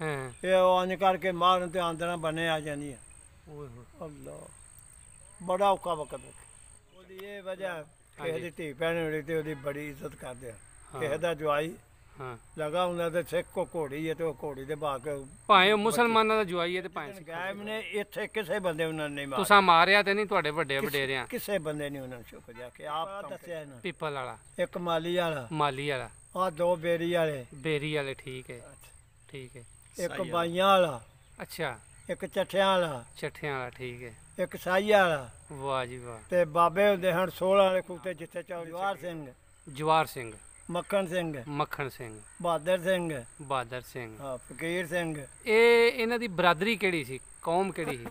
ਹਾਂ ਇਹ ਅੰਜ ਕਰਕੇ ਮਾਰਨ ਤੇ ਆਂਦਣਾ ਬਣੇ ਆ ਜਾਂਦੀ ਹੋ ਅੱਲਾ ਬੜਾ ਔਕਾ ਵਕਤ ਉਹਦੀ ਇਹ ਵਜ੍ਹਾ ਕਿਸੇ ਦੀ ਧੀ ਭੈਣ ਹੋਣੀ ਤੇ ਉਹਦੀ ਬੜੀ ਇੱਜ਼ਤ ਕਰਦੇ ਆ ਕਿਸੇ ਦਾ ਜਵਾਈ ਹਾਂ ਲਗਾ ਹੁੰਦਾ ਤੇ ਸਿੱਖ ਕੋ ਘੋੜੀ ਹੈ ਤੇ ਉਹ ਘੋੜੀ ਦੇ ਬਾ ਭਾਏ ਮੁਸਲਮਾਨਾਂ ਦਾ ਜਵਾਈ ਹੈ ਤੇ ਭਾਵੇਂ ਸਿੱਖ ਗਾਇਬ ਨੇ ਇੱਥੇ ਕਿਸੇ ਬੰਦੇ ਉਹਨਾਂ ਨੇ ਨਹੀਂ ਮਾਰਿਆ ਤੁਸੀਂ ਮਾਰਿਆ ਤੇ ਨਹੀਂ ਤੁਹਾਡੇ ਵੱਡੇ ਵਡੇਰਿਆਂ ਕਿਸੇ ਬੰਦੇ ਨੇ ਉਹਨਾਂ ਨੂੰ ਸ਼ੁਕਰ ਜਾ ਕੇ ਆਪ ਦੱਸਿਆ ਇਹਨਾਂ ਪੀਪਲ ਵਾਲਾ ਇੱਕ ਮਾਲੀ ਵਾਲਾ ਮਾਲੀ ਵਾਲਾ ਆ ਦੋ ਬੇਰੀ ਵਾਲੇ ਬੇਰੀ ਵਾਲੇ ਠੀਕ ਹੈ ਠੀਕ ਹੈ ਇੱਕ ਬਾਈਆਂ ਵਾਲਾ ਅੱਛਾ ਇੱਕ ਚੱਠਿਆਂ ਵਾਲਾ ਚੱਠਿਆਂ ਵਾਲਾ ਠੀਕ ਹੈ ਇੱਕ ਸਾਈਆਂ ਵਾਲਾ ਵਾਹ ਜੀ ਵਾਹ ਤੇ ਬਾਬੇ ਹੁੰਦੇ ਹਨ 16 ਵਾਲੇ ਖੂਤੇ ਜਿੱਥੇ ਜਵਾਰ ਸਿੰਘ ਜਵਾਰ ਸਿੰਘ ਮੱਖਣ ਸਿੰਘ ਮੱਖਣ ਸਿੰਘ ਬਹਾਦਰ ਸਿੰਘ ਬਹਾਦਰ ਸਿੰਘ ਹਾਂ, ਫਕੀਰ ਸਿੰਘ ਇਹ ਇਹਨਾਂ ਦੀ ਬਰਾਦਰੀ ਕਿਹੜੀ ਸੀ ਕੌਮ ਕਿਹੜੀ ਸੀ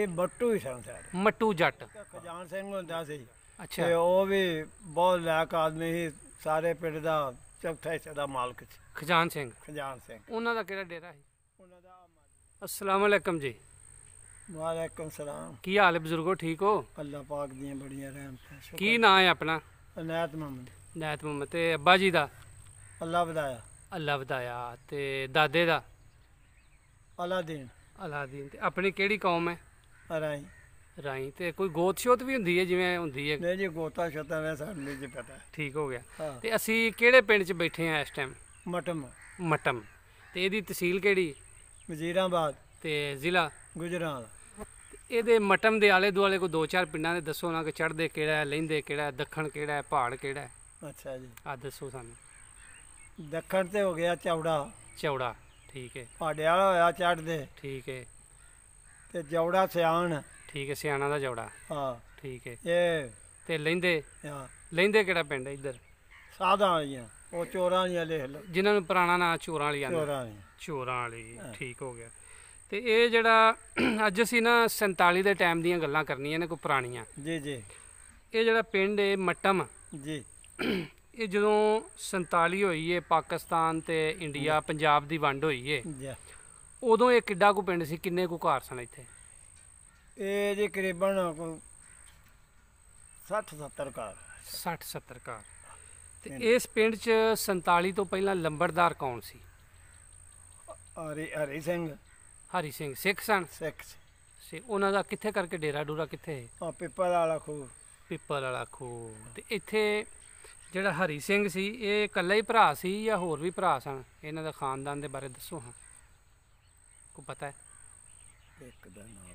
ਇਹ ਮੱਟੂ ਹੀ ਸਨ ਸਾਰੇ ਮੱਟੂ ਜੱਟ ਖਜਾਨ ਸਿੰਘ ਹੁੰਦਾ ਸੀ ਅੱਛਾ ਤੇ ਉਹ ਵੀ ਬਹੁਤ ਲਾਇਕ ਆਦਮੀ ਸੀ ਸਾਰੇ ਪਿੰਡ ਦਾ ਚੌਥਾ ਹਿੱਸੇ ਦਾ ਮਾਲਕ ਖਜਾਨ ਸਿੰਘ ਖਜਾਨ ਸਿੰਘ ਉਹਨਾਂ ਦਾ ਕਿਹੜਾ ਡੇਰਾ ਸੀ ਉਹਨਾਂ ਦਾ ਅਸਲਾਮ ਅਲੈਕਮ ਜੀ ਵਾਲੇਕਮ ਸਲਾਮ ਕੀ ਹਾਲ ਹੈ ਬਜ਼ੁਰਗੋ ਠੀਕ ਹੋ ਅੱਲਾ ਪਾਕ ਦੀਆਂ ਬੜੀਆਂ ਰਹਿਮਤਾਂ ਕੀ ਨਾਂ ਹੈ ਆਪਣਾ ਅਨਾਇਤ ਮੁਹੰਮਦ ਅਨਾਇਤ ਮੁਹੰਮਦ ਤੇ ਅੱਬਾ ਜੀ ਦਾ ਅੱਲਾ ਵਧਾਇਆ ਅੱਲਾ ਵਧਾਇਆ ਤੇ ਦਾਦੇ ਦਾ ਅਲਾਦੀਨ ਅਲਾਦੀਨ ਤੇ ਆਪਣੀ ਕਿਹੜੀ ਕੌਮ ਹੈ ਅਰਾਈ ਰਾਈ ਤੇ ਕੋਈ ਗੋਤ ਸ਼ੋਤ ਵੀ ਹੁੰਦੀ ਹੈ ਜਿਵੇਂ ਹੁੰਦੀ ਹੈ ਨਹੀਂ ਜੀ ਗੋਤਾ ਛਤਾ ਵੈ ਸਾਨੂੰ ਨਹੀਂ ਜੀ ਪਤਾ ਠੀਕ ਹੋ ਗਿਆ ਤੇ ਅਸੀਂ ਕਿਹੜੇ ਪਿੰਡ 'ਚ ਬੈਠੇ ਆ ਇਸ ਟਾਈਮ ਮਟਮ ਮਟਮ ਤੇ ਇਹਦੀ ਤਹਿਸੀਲ ਕਿਹੜੀ ਵਜ਼ੀਰਾਬਾਦ ਤੇ ਜ਼ਿਲ੍ਹਾ ਗੁਜਰਾਲ ਇਹਦੇ ਮਟਮ ਦੇ ਆਲੇ ਦੁਆਲੇ ਕੋ ਦੋ ਚਾਰ ਪਿੰਡਾਂ ਦੇ ਦੱਸੋ ਨਾ ਕਿ ਚੜਦੇ ਕਿਹੜਾ ਹੈ ਲਹਿੰਦੇ ਕਿਹੜਾ ਹੈ ਦੱਖਣ ਕਿਹੜਾ ਹੈ ਪਹਾੜ ਕਿਹੜਾ ਹੈ ਅੱਛਾ ਜੀ ਆ ਦੱਸੋ ਸਾਨੂੰ ਦੱਖਣ ਤੇ ਹੋ ਗਿਆ ਚੌੜਾ ਚੌੜਾ ਠੀਕ ਹੈ ਪਾੜਿਆ ਹੋਇਆ ਚੜਦੇ ਠੀਕ ਹੈ ਤੇ ਜੌੜਾ ਸਿਆਣ ਠੀਕ ਹੈ ਸਿਆਣਾ ਦਾ ਜੋੜਾ ਹਾਂ ਠੀਕ ਹੈ ਇਹ ਤੇ ਲੈਂਦੇ ਹਾਂ ਲੈਂਦੇ ਕਿਹੜਾ ਪਿੰਡ ਹੈ ਇੱਧਰ ਸਾਧਾਂ ਵਾਲੀਆਂ ਉਹ ਚੋਰਾਂ ਵਾਲੀਆਂ ਲਿਖ ਲੋ ਜਿਨ੍ਹਾਂ ਨੂੰ ਪੁਰਾਣਾ ਨਾਮ ਚੋਰਾਂ ਵਾਲੀ ਆਂਦਾ ਚੋਰਾਂ ਵਾਲੀ ਚੋਰਾਂ ਵਾਲੀ ਠੀਕ ਹੋ ਗਿਆ ਤੇ ਇਹ ਜਿਹੜਾ ਅੱਜ ਅਸੀਂ ਨਾ 47 ਦੇ ਟਾਈਮ ਦੀਆਂ ਗੱਲਾਂ ਕਰਨੀਆਂ ਨੇ ਕੋਈ ਪੁਰਾਣੀਆਂ ਜੀ ਜੀ ਇਹ ਜਿਹੜਾ ਪਿੰਡ ਹੈ ਮਟਮ ਜੀ ਇਹ ਜਦੋਂ 47 ਹੋਈ ਏ ਪਾਕਿਸਤਾਨ ਤੇ ਇੰਡੀਆ ਪੰਜਾਬ ਦੀ ਵੰਡ ਹੋਈ ਏ ਉਦੋਂ ਇਹ ਕਿੱਡਾ ਕੋ ਪਿੰਡ ਸੀ ਕਿੰਨੇ ਕੋ ਘਰ ਸਨ ਇੱਥੇ ਇਹ ਜੇ ਕਰੀਬਨ 60 70 ਕਾਰ 60 70 ਕਾਰ ਤੇ ਇਸ ਪਿੰਡ 'ਚ 47 ਤੋਂ ਪਹਿਲਾਂ ਲੰਬੜਦਾਰ ਕੌਣ ਸੀ ਹਰੀ ਹਰੀ ਸਿੰਘ ਹਰੀ ਸਿੰਘ ਸਿੱਖ ਸਨ ਸਿੱਖ ਸੀ ਉਹਨਾਂ ਦਾ ਕਿੱਥੇ ਕਰਕੇ ਡੇਰਾ ਡੂਰਾ ਕਿੱਥੇ ਹੈ ਆ ਪਿੱਪਲ ਵਾਲਾ ਖੂਹ ਪਿੱਪਲ ਵਾਲਾ ਖੂਹ ਤੇ ਇੱਥੇ ਜਿਹੜਾ ਹਰੀ ਸਿੰਘ ਸੀ ਇਹ ਇਕੱਲਾ ਹੀ ਭਰਾ ਸੀ ਜਾਂ ਹੋਰ ਵੀ ਭਰਾ ਸਨ ਇਹਨਾਂ ਦਾ ਖਾਨਦਾਨ ਦੇ ਬਾਰੇ ਦੱਸੋ ਹਾਂ ਕੋ ਪਤਾ ਹੈ ਇੱਕ ਦਾ ਨਾਮ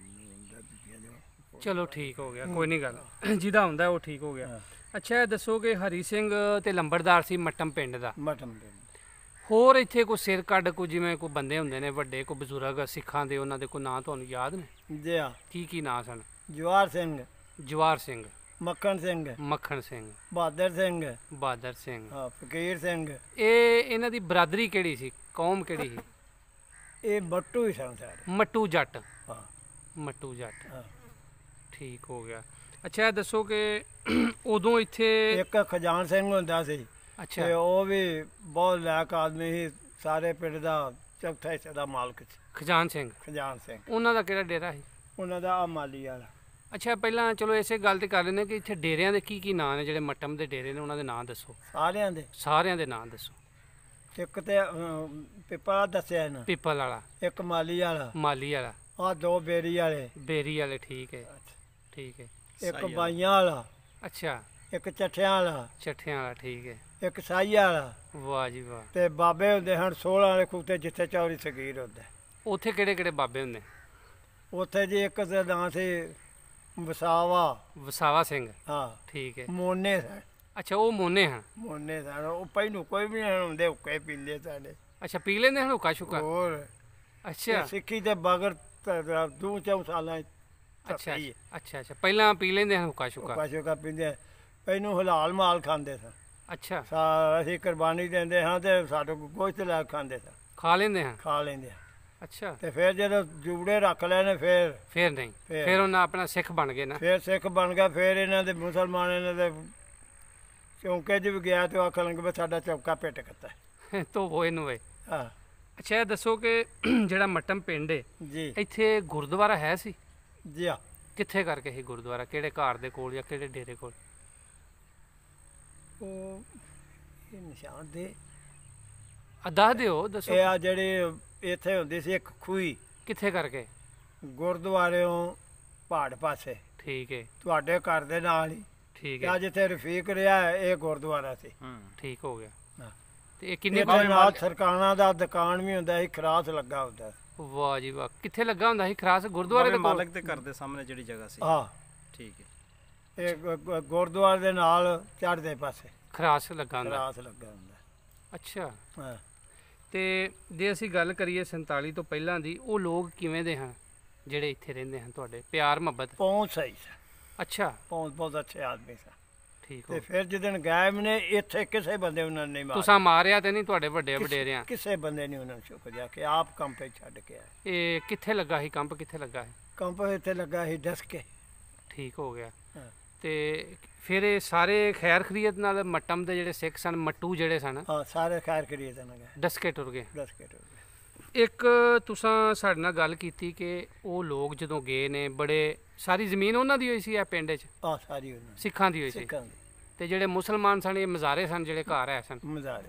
ਚਲੋ ਠੀਕ ਹੋ ਗਿਆ ਕੋਈ ਨਹੀਂ ਗੱਲ ਜਿਹਦਾ ਹੁੰਦਾ ਉਹ ਠੀਕ ਹੋ ਗਿਆ ਅੱਛਾ ਦੱਸੋ ਕਿ ਹਰੀ ਸਿੰਘ ਤੇ ਲੰਬੜਦਾਰ ਸੀ ਮੱਟਮ ਪਿੰਡ ਦਾ ਮਟਮ ਦੇ ਹੋਰ ਇੱਥੇ ਕੋਈ ਸਿਰ ਕੱਢ ਕੋ ਜਿਵੇਂ ਕੋਈ ਬੰਦੇ ਹੁੰਦੇ ਨੇ ਵੱਡੇ ਕੋ ਬਜ਼ੁਰਗ ਸਿੱਖਾਂ ਦੇ ਉਹਨਾਂ ਦੇ ਕੋਈ ਨਾਂ ਤੁਹਾਨੂੰ ਯਾਦ ਨੇ ਜੀ ਹਾਂ ਕੀ ਕੀ ਨਾਂ ਸਨ ਜਵਾਰ ਸਿੰਘ ਜਵਾਰ ਸਿੰਘ ਮੱਖਣ ਸਿੰਘ ਮੱਖਣ ਸਿੰਘ ਬਹਾਦਰ ਸਿੰਘ ਬਹਾਦਰ ਸਿੰਘ ਹਾਂ ਫਕੀਰ ਸਿੰਘ ਇਹ ਇਹਨਾਂ ਦੀ ਬਰਾਦਰੀ ਕਿਹੜੀ ਸੀ ਕੌਮ ਕਿਹੜੀ ਸੀ ਇਹ ਮੱਟੂ ਹੀ ਸਨ ਸਾਰੇ ਮੱਟੂ ਜੱਟ ਹਾਂ ਮੱਟੂ ਜੱਟ ਹਾਂ ਠੀਕ ਹੋ ਗਿਆ ਅੱਛਾ ਇਹ ਦੱਸੋ ਕਿ ਉਦੋਂ ਇੱਥੇ ਇੱਕ ਖਜਾਨ ਸਿੰਘ ਹੁੰਦਾ ਸੀ ਅੱਛਾ ਤੇ ਉਹ ਵੀ ਬਹੁਤ ਲਾਇਕ ਆਦਮੀ ਸੀ ਸਾਰੇ ਪਿੰਡ ਦਾ ਚੌਥਾ ਹਿੱਸੇ ਦਾ ਮਾਲਕ ਸੀ ਖਜਾਨ ਸਿੰਘ ਖਜਾਨ ਸਿੰਘ ਉਹਨਾਂ ਦਾ ਕਿਹੜਾ ਡੇਰਾ ਸੀ ਉਹਨਾਂ ਦਾ ਆ ਮਾਲੀ ਵਾਲਾ ਅੱਛਾ ਪਹਿਲਾਂ ਚਲੋ ਇਸੇ ਗੱਲ ਤੇ ਕਰ ਲੈਂਦੇ ਕਿ ਇੱਥੇ ਡੇਰਿਆਂ ਦੇ ਕੀ ਕੀ ਨਾਂ ਨੇ ਜਿਹੜੇ ਮਟਮ ਦੇ ਡੇਰੇ ਨੇ ਉਹਨਾਂ ਦੇ ਨਾਂ ਦੱਸੋ ਸਾਰਿਆਂ ਦੇ ਸਾਰਿਆਂ ਦੇ ਨਾਂ ਦੱਸੋ ਇੱਕ ਤੇ ਪਿੱਪਲ ਦੱਸਿਆ ਇਹਨਾਂ ਪਿੱਪਲ ਵਾਲਾ ਇੱਕ ਮਾਲੀ ਵਾਲਾ ਮਾਲੀ ਵਾਲਾ ਆ ਦੋ ਬੇਰੀ ਵਾਲੇ ਬੇਰੀ ਵਾਲੇ ਠੀਕ ਹੈ ਠੀਕ ਹੈ ਇੱਕ ਬਾਈਆਂ ਵਾਲਾ ਅੱਛਾ ਇੱਕ ਚੱਠਿਆਂ ਵਾਲਾ ਚੱਠਿਆਂ ਵਾਲਾ ਠੀਕ ਹੈ ਇੱਕ ਸਾਈਆ ਵਾਲਾ ਵਾਹ ਜੀ ਵਾਹ ਤੇ ਬਾਬੇ ਹੁੰਦੇ ਹਨ 16 ਵਾਲੇ ਖੂਤੇ ਜਿੱਥੇ ਚੌਰੀ ਸਗੀਰ ਹੁੰਦਾ ਉੱਥੇ ਕਿਹੜੇ ਕਿਹੜੇ ਬਾਬੇ ਹੁੰਦੇ ਉੱਥੇ ਜੀ ਇੱਕ ਜ਼ਦਾਂ ਸੀ ਵਸਾਵਾ ਵਸਾਵਾ ਸਿੰਘ ਹਾਂ ਠੀਕ ਹੈ ਮੋਨੇ ਸਨ ਅੱਛਾ ਉਹ ਮੋਨੇ ਹਨ ਮੋਨੇ ਸਨ ਉਹ ਪਹਿਲੂ ਕੋਈ ਵੀ ਨਹੀਂ ਹੁੰਦੇ ਹੁੱਕੇ ਲੈ ਸਾਡੇ ਅੱਛਾ ਪੀ ਲੈਂਦੇ ਹਨ ਹੁੱਕਾ ਸ਼ੁਕਾ ਹੋਰ ਅੱਛਾ ਸਿੱਖੀ ਦੇ ਬਗਰ ਦੂ ਚਾਰ ਸਾਲਾਂ ਅੱਛਾ ਸਹੀ ਅੱਛਾ ਅੱਛਾ ਪਹਿਲਾਂ ਪੀ ਲੈਂਦੇ ਹਨ ਹੁਕਾ ਸ਼ੁਕਾ ਹੁਕਾ ਸ਼ੁਕਾ ਪੀਂਦੇ ਪੈਨੂੰ ਹਲਾਲ ਮਾਲ ਖਾਂਦੇ ਸਾਂ ਅੱਛਾ ਸਾ- ਅਸੀਂ ਕੁਰਬਾਨੀ ਦਿੰਦੇ ਹਾਂ ਤੇ ਸਾਡੇ ਕੋਲ ਤੇ ਲੈ ਖਾਂਦੇ ਸਾਂ ਖਾ ਲੈਂਦੇ ਹਾਂ ਖਾ ਲੈਂਦੇ ਹਾਂ ਅੱਛਾ ਤੇ ਫਿਰ ਜਦੋਂ ਜੂੜੇ ਰੱਖ ਲੈ ਨੇ ਫਿਰ ਫਿਰ ਨਹੀਂ ਫਿਰ ਉਹਨਾਂ ਆਪਣਾ ਸਿੱਖ ਬਣ ਗਏ ਨਾ ਫਿਰ ਸਿੱਖ ਬਣ ਗਿਆ ਫਿਰ ਇਹਨਾਂ ਦੇ ਮੁਸਲਮਾਨ ਇਹਨਾਂ ਦੇ ਕਿਉਂਕਿ ਜਿਵ ਗਿਆ ਤੇ ਆਖ ਲੰਗ ਵੀ ਸਾਡਾ ਚੌਕਾ ਪਿੱਟ ਕਰਤਾ ਤੋ ਉਹ ਇਹਨੂੰ ਵੇ ਹਾਂ ਅੱਛਾ ਦੱਸੋ ਕਿ ਜਿਹੜਾ ਮਟਮ ਪਿੰਡ ਹੈ ਜੀ ਇੱਥੇ ਗੁਰਦੁਆਰਾ ਹੈ ਸੀ ਆ ਕਿੱਥੇ ਕਰਕੇ ਸੀ ਗੁਰਦੁਆਰਾ ਕਿਹੜੇ ਘਰ ਦੇ ਕੋਲ ਜਾਂ ਕਿਹੜੇ ਡੇਰੇ ਕੋਲ ਉਹ ਇਹ ਨਿਸ਼ਾਨ ਦੇ ਅਦਾ ਦੱਸ ਦਿਓ ਦੱਸੋ ਇਹ ਆ ਜਿਹੜੇ ਇੱਥੇ ਹੁੰਦੀ ਸੀ ਇੱਕ ਖੂਈ ਕਿੱਥੇ ਕਰਕੇ ਗੁਰਦੁਆਰਿਓਂ ਪਹਾੜ ਪਾਸੇ ਠੀਕ ਹੈ ਤੁਹਾਡੇ ਘਰ ਦੇ ਨਾਲ ਹੀ ਠੀਕ ਹੈ ਅੱਜ ਇੱਥੇ ਰਫੀਕ ਰਿਹਾ ਹੈ, ਇਹ ਗੁਰਦੁਆਰਾ ਸੀ ਹੂੰ ਠੀਕ ਹੋ ਗਿਆ ਤੇ ਇਹ ਕਿੰਨੇ ਬਾਅਦ ਸਰਕਾਰਾਂ ਦਾ ਦੁਕਾਨ ਵੀ ਹੁੰਦਾ ਸੀ ਖਰਾਸ ਲੱਗਾ ਹੁੰਦਾ ਵਾਹ ਜੀ ਵਾਹ ਕਿੱਥੇ ਲੱਗਾ ਹੁੰਦਾ ਸੀ ਖਰਾਸ ਗੁਰਦੁਆਰੇ ਦੇ ਮਾਲਕ ਦੇ ਘਰ ਦੇ ਸਾਹਮਣੇ ਜਿਹੜੀ ਜਗ੍ਹਾ ਸੀ ਹਾਂ ਠੀਕ ਹੈ ਇਹ ਗੁਰਦੁਆਰੇ ਦੇ ਨਾਲ ਚੜ੍ਹਦੇ ਪਾਸੇ ਖਰਾਸ ਲੱਗਾ ਹੁੰਦਾ ਖਰਾਸ ਲੱਗਾ ਹੁੰਦਾ ਅੱਛਾ ਹਾਂ ਤੇ ਜੇ ਅਸੀਂ ਗੱਲ ਕਰੀਏ 47 ਤੋਂ ਪਹਿਲਾਂ ਦੀ ਉਹ ਲੋਕ ਕਿਵੇਂ ਦੇ ਹਨ ਜਿਹੜੇ ਇੱਥੇ ਰਹਿੰਦੇ ਹਨ ਤੁਹਾਡੇ ਪਿਆਰ ਮੁਹੱਬਤ ਪਹੁੰਚ ਸਹੀ ਅੱਛਾ ਪਹੁੰਚ ਬਹੁਤ ਅੱਛੇ ਆਦਮੀ ਸਨ ਠੀਕ ਹੋ ਤੇ ਫਿਰ ਦਿਨ ਗਾਇਬ ਨੇ ਇੱਥੇ ਕਿਸੇ ਬੰਦੇ ਉਹਨਾਂ ਨੇ ਨਹੀਂ ਮਾਰਿਆ ਤੁਸੀਂ ਮਾਰਿਆ ਤੇ ਨਹੀਂ ਤੁਹਾਡੇ ਵੱਡੇ ਵਡੇਰਿਆਂ ਕਿਸੇ ਬੰਦੇ ਨੇ ਉਹਨਾਂ ਨੂੰ ਸ਼ੁਕਰ ਜਾ ਕੇ ਆਪ ਕੰਮ ਤੇ ਛੱਡ ਕੇ ਆਏ ਇਹ ਕਿੱਥੇ ਲੱਗਾ ਸੀ ਕੰਮ ਕਿੱਥੇ ਲੱਗਾ ਸੀ ਕੰਮ ਇੱਥੇ ਲੱਗਾ ਸੀ ਡਸਕੇ ਠੀਕ ਹੋ ਗਿਆ ਤੇ ਫਿਰ ਇਹ ਸਾਰੇ ਖੈਰ ਖਰੀਅਤ ਨਾਲ ਮਟਮ ਦੇ ਜਿਹੜੇ ਸਿੱਖ ਸਨ ਮੱਟੂ ਜਿਹੜੇ ਸਨ ਹਾਂ ਸਾਰੇ ਖੈਰ ਖਰੀਅਤ ਨਾਲ ਗਏ ਡਸਕੇ ਟੁਰ ਗਏ ਡਸਕੇ ਟੁਰ ਗਏ ਇੱਕ ਤੁਸੀਂ ਸਾਡੇ ਨਾਲ ਗੱਲ ਕੀਤੀ ਕਿ ਉਹ ਲੋਕ ਜਦੋਂ ਗਏ ਨੇ ਬੜੇ ਸਾਰੀ ਜ਼ਮੀਨ ਉਹਨਾਂ ਦੀ ਹੋਈ ਸੀ ਇਹ ਪਿੰਡ 'ਚ ਹਾਂ ਸਾਰੀ ਉਹਨਾਂ ਸਿੱਖਾਂ ਦੀ ਹੋਈ ਸੀ ਸਿੱਖਾਂ ਦੀ ਤੇ ਜਿਹੜੇ ਮੁਸਲਮਾਨ ਸਨ ਇਹ ਮਜ਼ਾਰੇ ਸਨ ਜਿਹੜੇ ਘਰ ਆਏ ਸਨ ਮਜ਼ਾਰੇ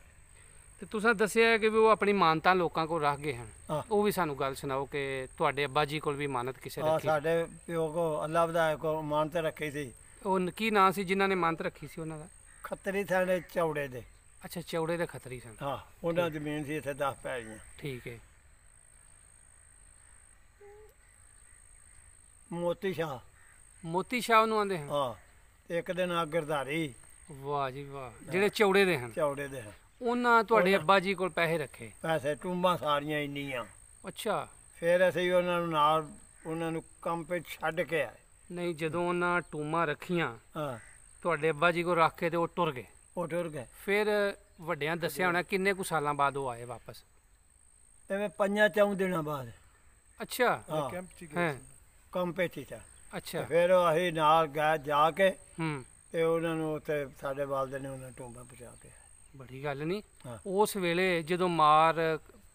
ਤੇ ਤੁਸੀਂ ਦੱਸਿਆ ਕਿ ਵੀ ਉਹ ਆਪਣੀ ਮਾਨਤਾ ਲੋਕਾਂ ਕੋਲ ਰੱਖ ਗਏ ਹਨ ਉਹ ਵੀ ਸਾਨੂੰ ਗੱਲ ਸੁਣਾਓ ਕਿ ਤੁਹਾਡੇ ਅੱਬਾ ਜੀ ਕੋਲ ਵੀ ਮਾਨਤ ਕਿਸੇ ਰੱਖੀ ਸਾਡੇ ਪਿਓ ਕੋ ਅੱਲਾਹ ਬਦਾਇ ਕੋ ਮਾਨਤ ਰੱਖੀ ਸੀ ਉਹ ਕੀ ਨਾਂ ਸੀ ਜਿਨ੍ਹਾਂ ਨੇ ਮਾਨਤ ਰੱਖੀ ਸੀ ਉਹਨਾਂ ਦਾ ਖੱਤਰੀ ਥਾਣੇ ਚੌੜੇ ਦੇ ਅੱਛਾ ਚੌੜੇ ਦੇ ਖੱਤਰੀ ਸਨ ਹਾਂ ਉਹਨਾਂ ਦੀ ਜ਼ਮੀਨ ਸੀ ਇੱਥੇ 10 ਗਈਆਂ ਠੀਕ ਹੈ ਮੋਤੀ ਸ਼ਾਹ ਮੋਤੀ ਸ਼ਾਹ ਨੂੰ ਆਂਦੇ ਹਨ ਹਾਂ ਇੱਕ ਦਿਨ ਆ ਗਿਰਦਾਰੀ ਵਾਹ ਜੀ ਵਾਹ ਜਿਹੜੇ ਚੌੜੇ ਦੇ ਹਨ ਚੌੜੇ ਦੇ ਹਨ। ਉਹਨਾਂ ਤੁਹਾਡੇ ਅੱਬਾ ਜੀ ਕੋਲ ਪੈਸੇ ਰੱਖੇ ਪੈਸੇ ਟੁੰਬਾਂ ਸਾਰੀਆਂ ਇੰਨੀਆਂ ਅੱਛਾ ਫਿਰ ਅਸੀਂ ਉਹਨਾਂ ਨੂੰ ਨਾਲ ਉਹਨਾਂ ਨੂੰ ਕੰਮ 'ਤੇ ਛੱਡ ਕੇ ਆਏ ਨਹੀਂ ਜਦੋਂ ਉਹਨਾਂ ਟੂਮਾਂ ਰੱਖੀਆਂ ਹਾਂ ਤੁਹਾਡੇ ਅੱਬਾ ਜੀ ਕੋਲ ਰੱਖ ਕੇ ਤੇ ਉਹ ਟੁਰ ਗਏ ਉਹ ਟੁਰ ਗਏ ਫਿਰ ਵੱਡਿਆਂ ਦੱਸਿਆ ਹੋਣਾ ਕਿੰਨੇ ਕੁ ਸਾਲਾਂ ਬਾਅਦ ਉਹ ਆਏ ਵਾਪਸ ਐਵੇਂ ਪੰਜਾਂ ਚੌਂ ਦਿਨਾਂ ਬਾਅਦ ਅੱਛਾ ਕੈਂਪ ਚ ਗਏ ਹਾਂ ਕੰਮ 'ਤੇ ਸੀ ਤਾਂ ਅੱਛਾ ਫਿਰ ਅਸੀਂ ਨਾਲ ਗਏ ਜਾ ਕੇ ਹੂੰ ਤੇ ਉਹਨਾਂ ਨੂੰ ਉੱਥੇ ਸਾਡੇ ਵਾਲਦੇ ਨੇ ਉਹਨਾਂ ਟੋਂਬਾ ਪਹੁੰਚਾ ਕੇ ਬੜੀ ਗੱਲ ਨਹੀਂ ਉਸ ਵੇਲੇ ਜਦੋਂ ਮਾਰ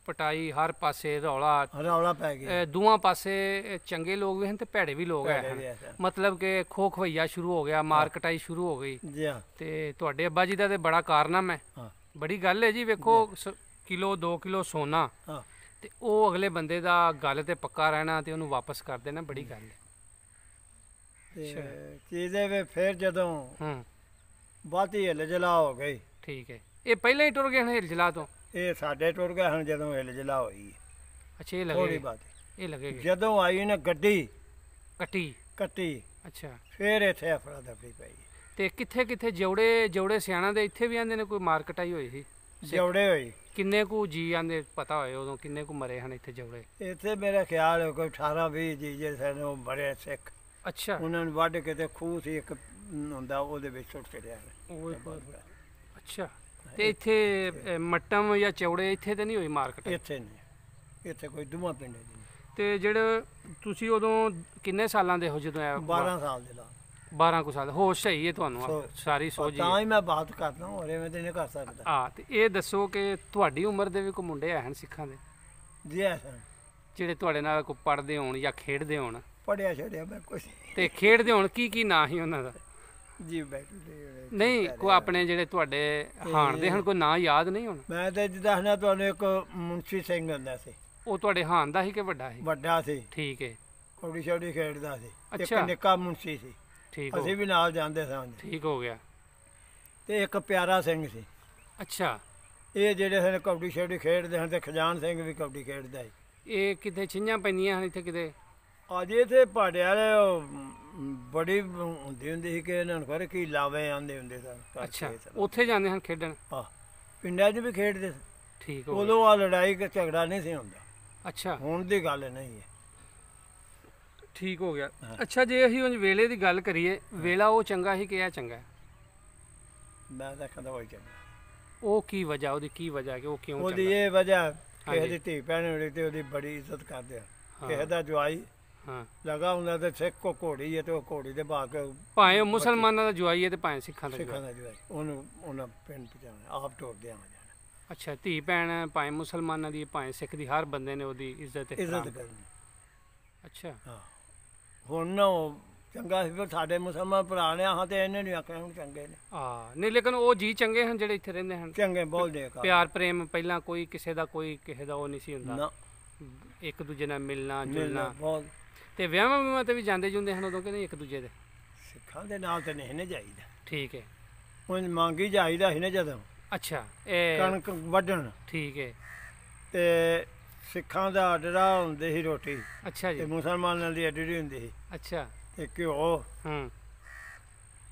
ਪਟਾਈ ਹਰ ਪਾਸੇ ਰੌਲਾ ਰੌਲਾ ਪੈ ਗਿਆ ਅਹ ਦੋਵਾਂ ਪਾਸੇ ਚੰਗੇ ਲੋਕ ਵੀ ਹਨ ਤੇ ਭੈੜੇ ਵੀ ਲੋਕ ਹਨ। ਮਤਲਬ ਕਿ ਖੋ ਖਵਈਆ ਸ਼ੁਰੂ ਹੋ ਗਿਆ ਮਾਰ ਕਟਾਈ ਸ਼ੁਰੂ ਹੋ ਗਈ ਜੀ ਹਾਂ ਤੇ ਤੁਹਾਡੇ ਅੱਬਾ ਜੀ ਦਾ ਤੇ ਬੜਾ ਕਾਰਨਾਮਾ ਹੈ ਹਾਂ ਬੜੀ ਗੱਲ ਹੈ ਜੀ ਵੇਖੋ ਕਿਲੋ 2 ਕਿਲੋ ਸੋਨਾ ਹਾਂ ਤੇ ਉਹ ਅਗਲੇ ਬੰਦੇ ਦਾ ਗੱਲ ਤੇ ਪੱਕਾ ਰਹਿਣਾ ਤੇ ਉਹਨੂੰ ਵਾਪਸ ਕਰ ਦੇਣਾ ਬੜੀ ਗੱਲ ਹੈ ਤੇ ਵੇ ਫਿਰ ਜਦੋਂ ਹੂੰ ਬਾਤੀ ਹਿਲ ਜਲਾ ਹੋ ਗਈ ਠੀਕ ਹੈ ਇਹ ਪਹਿਲਾਂ ਹੀ ਟੁਰ ਗਏ ਹਨ ਹਿਲ ਜਲਾ ਤੋਂ ਇਹ ਸਾਡੇ ਟੁਰ ਗਏ ਹਨ ਜਦੋਂ ਹਿਲ ਜਲਾ ਹੋਈ ਅੱਛਾ ਇਹ ਲੱਗੇ ਥੋੜੀ ਬਾਤ ਇਹ ਲੱਗੇ ਜਦੋਂ ਆਈ ਨਾ ਗੱਡੀ ਕੱਟੀ ਕੱਟੀ ਅੱਛਾ ਫਿਰ ਇੱਥੇ ਅਫਰਾ ਦਫਰੀ ਪਈ ਤੇ ਕਿੱਥੇ ਕਿੱਥੇ ਜੋੜੇ ਜੋੜੇ ਸਿਆਣਾ ਦੇ ਇੱਥੇ ਵੀ ਆਂਦੇ ਨੇ ਕੋਈ ਮਾਰਕਟ ਆਈ ਹੋਈ ਸੀ ਜੋੜੇ ਹੋਈ ਕਿੰਨੇ ਕੁ ਜੀ ਆਂਦੇ ਪਤਾ ਹੋਏ ਉਦੋਂ ਕਿੰਨੇ ਕੁ ਮਰੇ ਹਨ ਇੱਥੇ ਜੋੜੇ ਇੱਥੇ ਮੇਰੇ ਖਿਆਲ ਕੋਈ 18 20 ਜੀ ਜੇ ਸਾਨੂੰ ਬੜੇ ਸਿੱਖ ਅੱਛਾ ਉਹਨਾਂ ਨੂੰ ਵੱਢ ਕੇ ਤੇ ਖੂਹ ਸੀ ਇੱਕ ਹੁੰਦਾ ਉਹਦੇ ਵਿੱਚ ਸੁੱਟ ਕੇ ਲਿਆ ਅੱਛਾ ਤੇ ਇੱਥੇ ਮੱਟਮ ਜਾਂ ਚੌੜੇ ਇੱਥੇ ਤੇ ਨਹੀਂ ਹੋਈ ਮਾਰਕੀਟ ਇੱਥੇ ਨਹੀਂ ਇੱਥੇ ਕੋਈ ਦੁਮਾ ਪਿੰਡ ਦੀ ਤੇ ਜਿਹੜੇ ਤੁਸੀਂ ਉਦੋਂ ਕਿੰਨੇ ਸਾਲਾਂ ਦੇ ਹੋ ਜਦੋਂ ਆਇਆ 12 ਸਾਲ ਦੇ ਲਾ 12 ਕੁ ਸਾਲ ਹੋ ਸਹੀ ਹੈ ਤੁਹਾਨੂੰ ਸਾਰੀ ਸੋਝੀ ਤਾਂ ਹੀ ਮੈਂ ਬਾਤ ਕਰਦਾ ਹਾਂ ਹੋਰ ਮੈਂ ਤੇ ਨਹੀਂ ਕਰ ਸਕਦਾ ਹਾਂ ਤੇ ਇਹ ਦੱਸੋ ਕਿ ਤੁਹਾਡੀ ਉਮਰ ਦੇ ਵੀ ਕੋ ਮੁੰਡੇ ਆਣ ਸਿੱਖਾਂ ਦੇ ਜੀ ਆ ਜਿਹੜੇ ਤੁਹਾਡੇ ਨਾਲ ਕੋ ਪੜਦੇ ਹੋਣ ਜਾਂ ਖੇਡਦੇ ਹੋਣ ਪੜਿਆ ਛੜਿਆ ਮੈਂ ਕੁਛ ਤੇ ਖੇਡਦੇ ਹੁਣ ਕੀ ਕੀ ਨਾਂ ਹੀ ਉਹਨਾਂ ਦਾ ਜੀ ਬੈਠੇ ਨਹੀਂ ਕੋ ਆਪਣੇ ਜਿਹੜੇ ਤੁਹਾਡੇ ਹਾਣ ਦੇ ਹਨ ਕੋਈ ਨਾਂ ਯਾਦ ਨਹੀਂ ਹੁਣ ਮੈਂ ਤੇ ਜਿੱਦਾਂ ਹਨਾ ਤੁਹਾਨੂੰ ਇੱਕ ਮੁੰਸ਼ੀ ਸਿੰਘ ਹੁੰਦਾ ਸੀ ਉਹ ਤੁਹਾਡੇ ਹਾਣ ਦਾ ਸੀ ਕਿ ਵੱਡਾ ਸੀ ਵੱਡਾ ਸੀ ਠੀਕ ਹੈ ਕੌੜੀ ਛੋੜੀ ਖੇਡਦਾ ਸੀ ਇੱਕ ਨਿੱਕਾ ਮੁੰਸ਼ੀ ਸੀ ਠੀਕ ਅਸੀਂ ਵੀ ਨਾਲ ਜਾਂਦੇ ਸਾਂ ਠੀਕ ਹੋ ਗਿਆ ਤੇ ਇੱਕ ਪਿਆਰਾ ਸਿੰਘ ਸੀ ਅੱਛਾ ਇਹ ਜਿਹੜੇ ਹਨ ਕੌਡੀ ਛੋੜੀ ਖੇਡਦੇ ਹਨ ਤੇ ਖਜਾਨ ਸਿੰਘ ਵੀ ਕੌਡੀ ਖੇਡਦਾ ਸੀ ਇਹ ਕਿਤੇ ਛਿੰਝਾਂ ਪੈਂਦੀਆਂ ਹਨ ਇੱਥੇ ਕਿਤੇ ਅੱਜ ਇਥੇ ਪਾੜੇ ਵਾਲੇ ਬੜੀ ਹੁੰਦੀ ਹੁੰਦੀ ਸੀ ਕਿ ਇਹਨਾਂ ਨੂੰ ਕਰੇ ਕੀ ਲਾਵੇ ਆਂਦੇ ਹੁੰਦੇ ਸਨ ਅੱਛਾ ਉੱਥੇ ਜਾਂਦੇ ਹਨ ਖੇਡਣ ਹਾਂ ਪਿੰਡਾਂ 'ਚ ਵੀ ਖੇਡਦੇ ਸੀ। ਠੀਕ ਹੋ ਗਿਆ। ਉਦੋਂ ਆ ਲੜਾਈ ਕਿ ਝਗੜਾ ਨਹੀਂ ਸੀ ਹੁੰਦਾ ਅੱਛਾ ਹੁਣ ਦੀ ਗੱਲ ਨਹੀਂ ਹੈ ਠੀਕ ਹੋ ਗਿਆ ਅੱਛਾ ਜੇ ਅਸੀਂ ਉਹ ਵੇਲੇ ਦੀ ਗੱਲ ਕਰੀਏ ਵੇਲਾ ਉਹ ਚੰਗਾ ਸੀ ਕਿ ਇਹ ਚੰਗਾ ਮੈਂ ਤਾਂ ਕਹਿੰਦਾ ਹੋਈ ਚੰਗਾ ਉਹ ਕੀ ਵਜ੍ਹਾ ਉਹਦੀ ਕੀ ਵਜ੍ਹਾ ਕਿ ਉਹ ਕਿਉਂ ਉਹਦੀ ਇਹ ਵਜ੍ਹਾ ਕਿ ਇਹਦੀ ਧੀ ਪੈਣ ਵਾਲੀ ਤੇ ਉਹਦੀ ਬੜੀ ਇੱਜ਼ਤ ਕਰਦੇ ਆ ਕਿਸੇ ਦਾ ਜਵਾਈ ਹਾਂ ਲਗਾ ਹੁੰਦਾ ਤੇ ਸਿੱਖ ਕੋ ਘੋੜੀ ਹੈ ਤੇ ਉਹ ਘੋੜੀ ਦੇ ਬਾਕ ਕੇ ਭਾਵੇਂ ਮੁਸਲਮਾਨਾਂ ਦਾ ਜਵਾਈ ਹੈ ਤੇ ਭਾਵੇਂ ਸਿੱਖਾਂ ਦਾ ਸਿੱਖਾਂ ਦਾ ਜਵਾਈ ਉਹਨੂੰ ਉਹਨਾਂ ਪਿੰਡ ਪਜਾਣਾ ਆਪ ਟੋੜਦੇ ਆਵਾਂ ਜਾਣਾ ਅੱਛਾ ਧੀ ਭੈਣ ਹੈ, ਭਾਵੇਂ ਮੁਸਲਮਾਨਾਂ ਦੀ ਹੈ, ਭਾਵੇਂ ਸਿੱਖ ਦੀ ਹਰ ਬੰਦੇ ਨੇ ਉਹਦੀ ਇੱਜ਼ਤ ਤੇ ਇੱਜ਼ਤ ਕਰਨੀ ਅੱਛਾ ਹਾਂ ਹੁਣ ਨਾ ਉਹ ਚੰਗਾ ਸੀ ਫਿਰ ਸਾਡੇ ਮੁਸਲਮਾਨ ਭਰਾ ਨੇ ਆਹ ਤੇ ਇਹਨੇ ਨਹੀਂ ਆਖਿਆ ਹੁਣ ਚੰਗੇ ਨੇ ਹਾਂ ਨਹੀਂ ਲੇਕਿਨ ਉਹ ਜੀ ਚੰਗੇ ਹਨ ਜਿਹੜੇ ਇੱਥੇ ਰਹਿੰਦੇ ਹਨ ਚੰਗੇ ਬਹੁਤ ਆ ਪਿਆਰ ਪ੍ਰੇਮ ਪਹਿਲਾਂ ਕੋਈ ਕਿਸੇ ਦਾ ਕੋਈ ਕਿਸੇ ਦਾ ਉਹ ਨਹੀਂ ਸੀ ਹੁੰਦਾ ਨਾ ਇੱਕ ਦੂਜੇ ਨਾਲ ਮਿਲਣਾ ਮਿਲਣਾ ਜੁਲਣਾ ਬਹੁਤ ਤੇ ਵਿਆਹਾਂ ਵਿਆਹਾਂ ਤੇ ਵੀ ਜਾਂਦੇ ਜੁੰਦੇ ਹਨ ਉਦੋਂ ਕਿ ਨਹੀਂ ਇੱਕ ਦੂਜੇ ਦੇ ਸਿੱਖਾਂ ਦੇ ਨਾਲ ਤੇ ਨਹੀਂ ਨੇ ਜਾਈਦਾ ਠੀਕ ਹੈ ਉਹ ਮੰਗੀ ਜਾਈਦਾ ਸੀ ਨਾ ਜਦੋਂ ਅੱਛਾ ਇਹ ਕਣਕ ਵੱਢਣ ਠੀਕ ਹੈ ਤੇ ਸਿੱਖਾਂ ਦਾ ਅਡਰਾ ਹੁੰਦੇ ਸੀ ਰੋਟੀ ਅੱਛਾ ਜੀ ਤੇ ਮੁਸਲਮਾਨਾਂ ਦੀ ਅਡਰੀ ਹੁੰਦੀ ਸੀ ਅੱਛਾ ਤੇ ਘਿਓ ਹੂੰ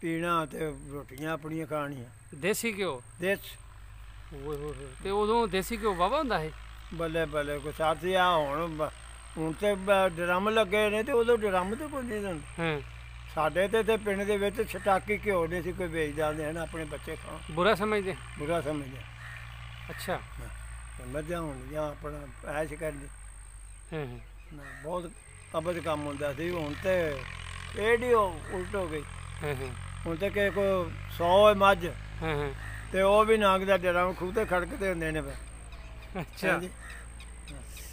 ਪੀਣਾ ਤੇ ਰੋਟੀਆਂ ਆਪਣੀਆਂ ਖਾਣੀਆਂ ਦੇਸੀ ਘਿਓ ਦੇਸ ਓਏ ਹੋਏ ਤੇ ਉਦੋਂ ਦੇਸੀ ਘਿਓ ਵਾਵਾ ਹੁੰਦਾ ਹੈ ਬੱਲੇ ਬੱਲੇ ਕੋ ਸਾਥੀ ਆ ਹੁਣ ਹੁਣ ਤੇ ਡਰਮ ਲੱਗੇ ਨੇ ਤੇ ਉਦੋਂ ਡਰਮ ਤੇ ਕੋਈ ਨਹੀਂ ਸਨ ਸਾਡੇ ਤੇ ਤੇ ਪਿੰਡ ਦੇ ਵਿੱਚ ਛਟਾਕੀ ਘਿਓ ਨਹੀਂ ਸੀ ਕੋਈ ਵੇਚ ਜਾਂਦੇ ਹਨ ਆਪਣੇ ਬੱਚੇ ਖਾਣ ਬੁਰਾ ਸਮਝਦੇ ਬੁਰਾ ਸਮਝਦੇ ਅੱਛਾ ਮੱਝਾਂ ਹੁਣ ਜਾਂ ਆਪਣਾ ਐਸ਼ ਕਰਦੇ ਹੂੰ ਹੂੰ ਬਹੁਤ ਅਬਦ ਕੰਮ ਹੁੰਦਾ ਸੀ ਹੁਣ ਤੇ ਰੇਡੀਓ ਉਲਟ ਹੋ ਗਈ ਹੂੰ ਹਾਂ ਹੁਣ ਤੇ ਕੋਈ ਕੋ 100 ਮੱਝ ਤੇ ਉਹ ਵੀ ਨਾਗ ਦਾ ਡਰਾਮ ਖੂਤੇ ਖੜਕਦੇ ਹੁੰਦੇ ਨੇ ਅੱਛਾ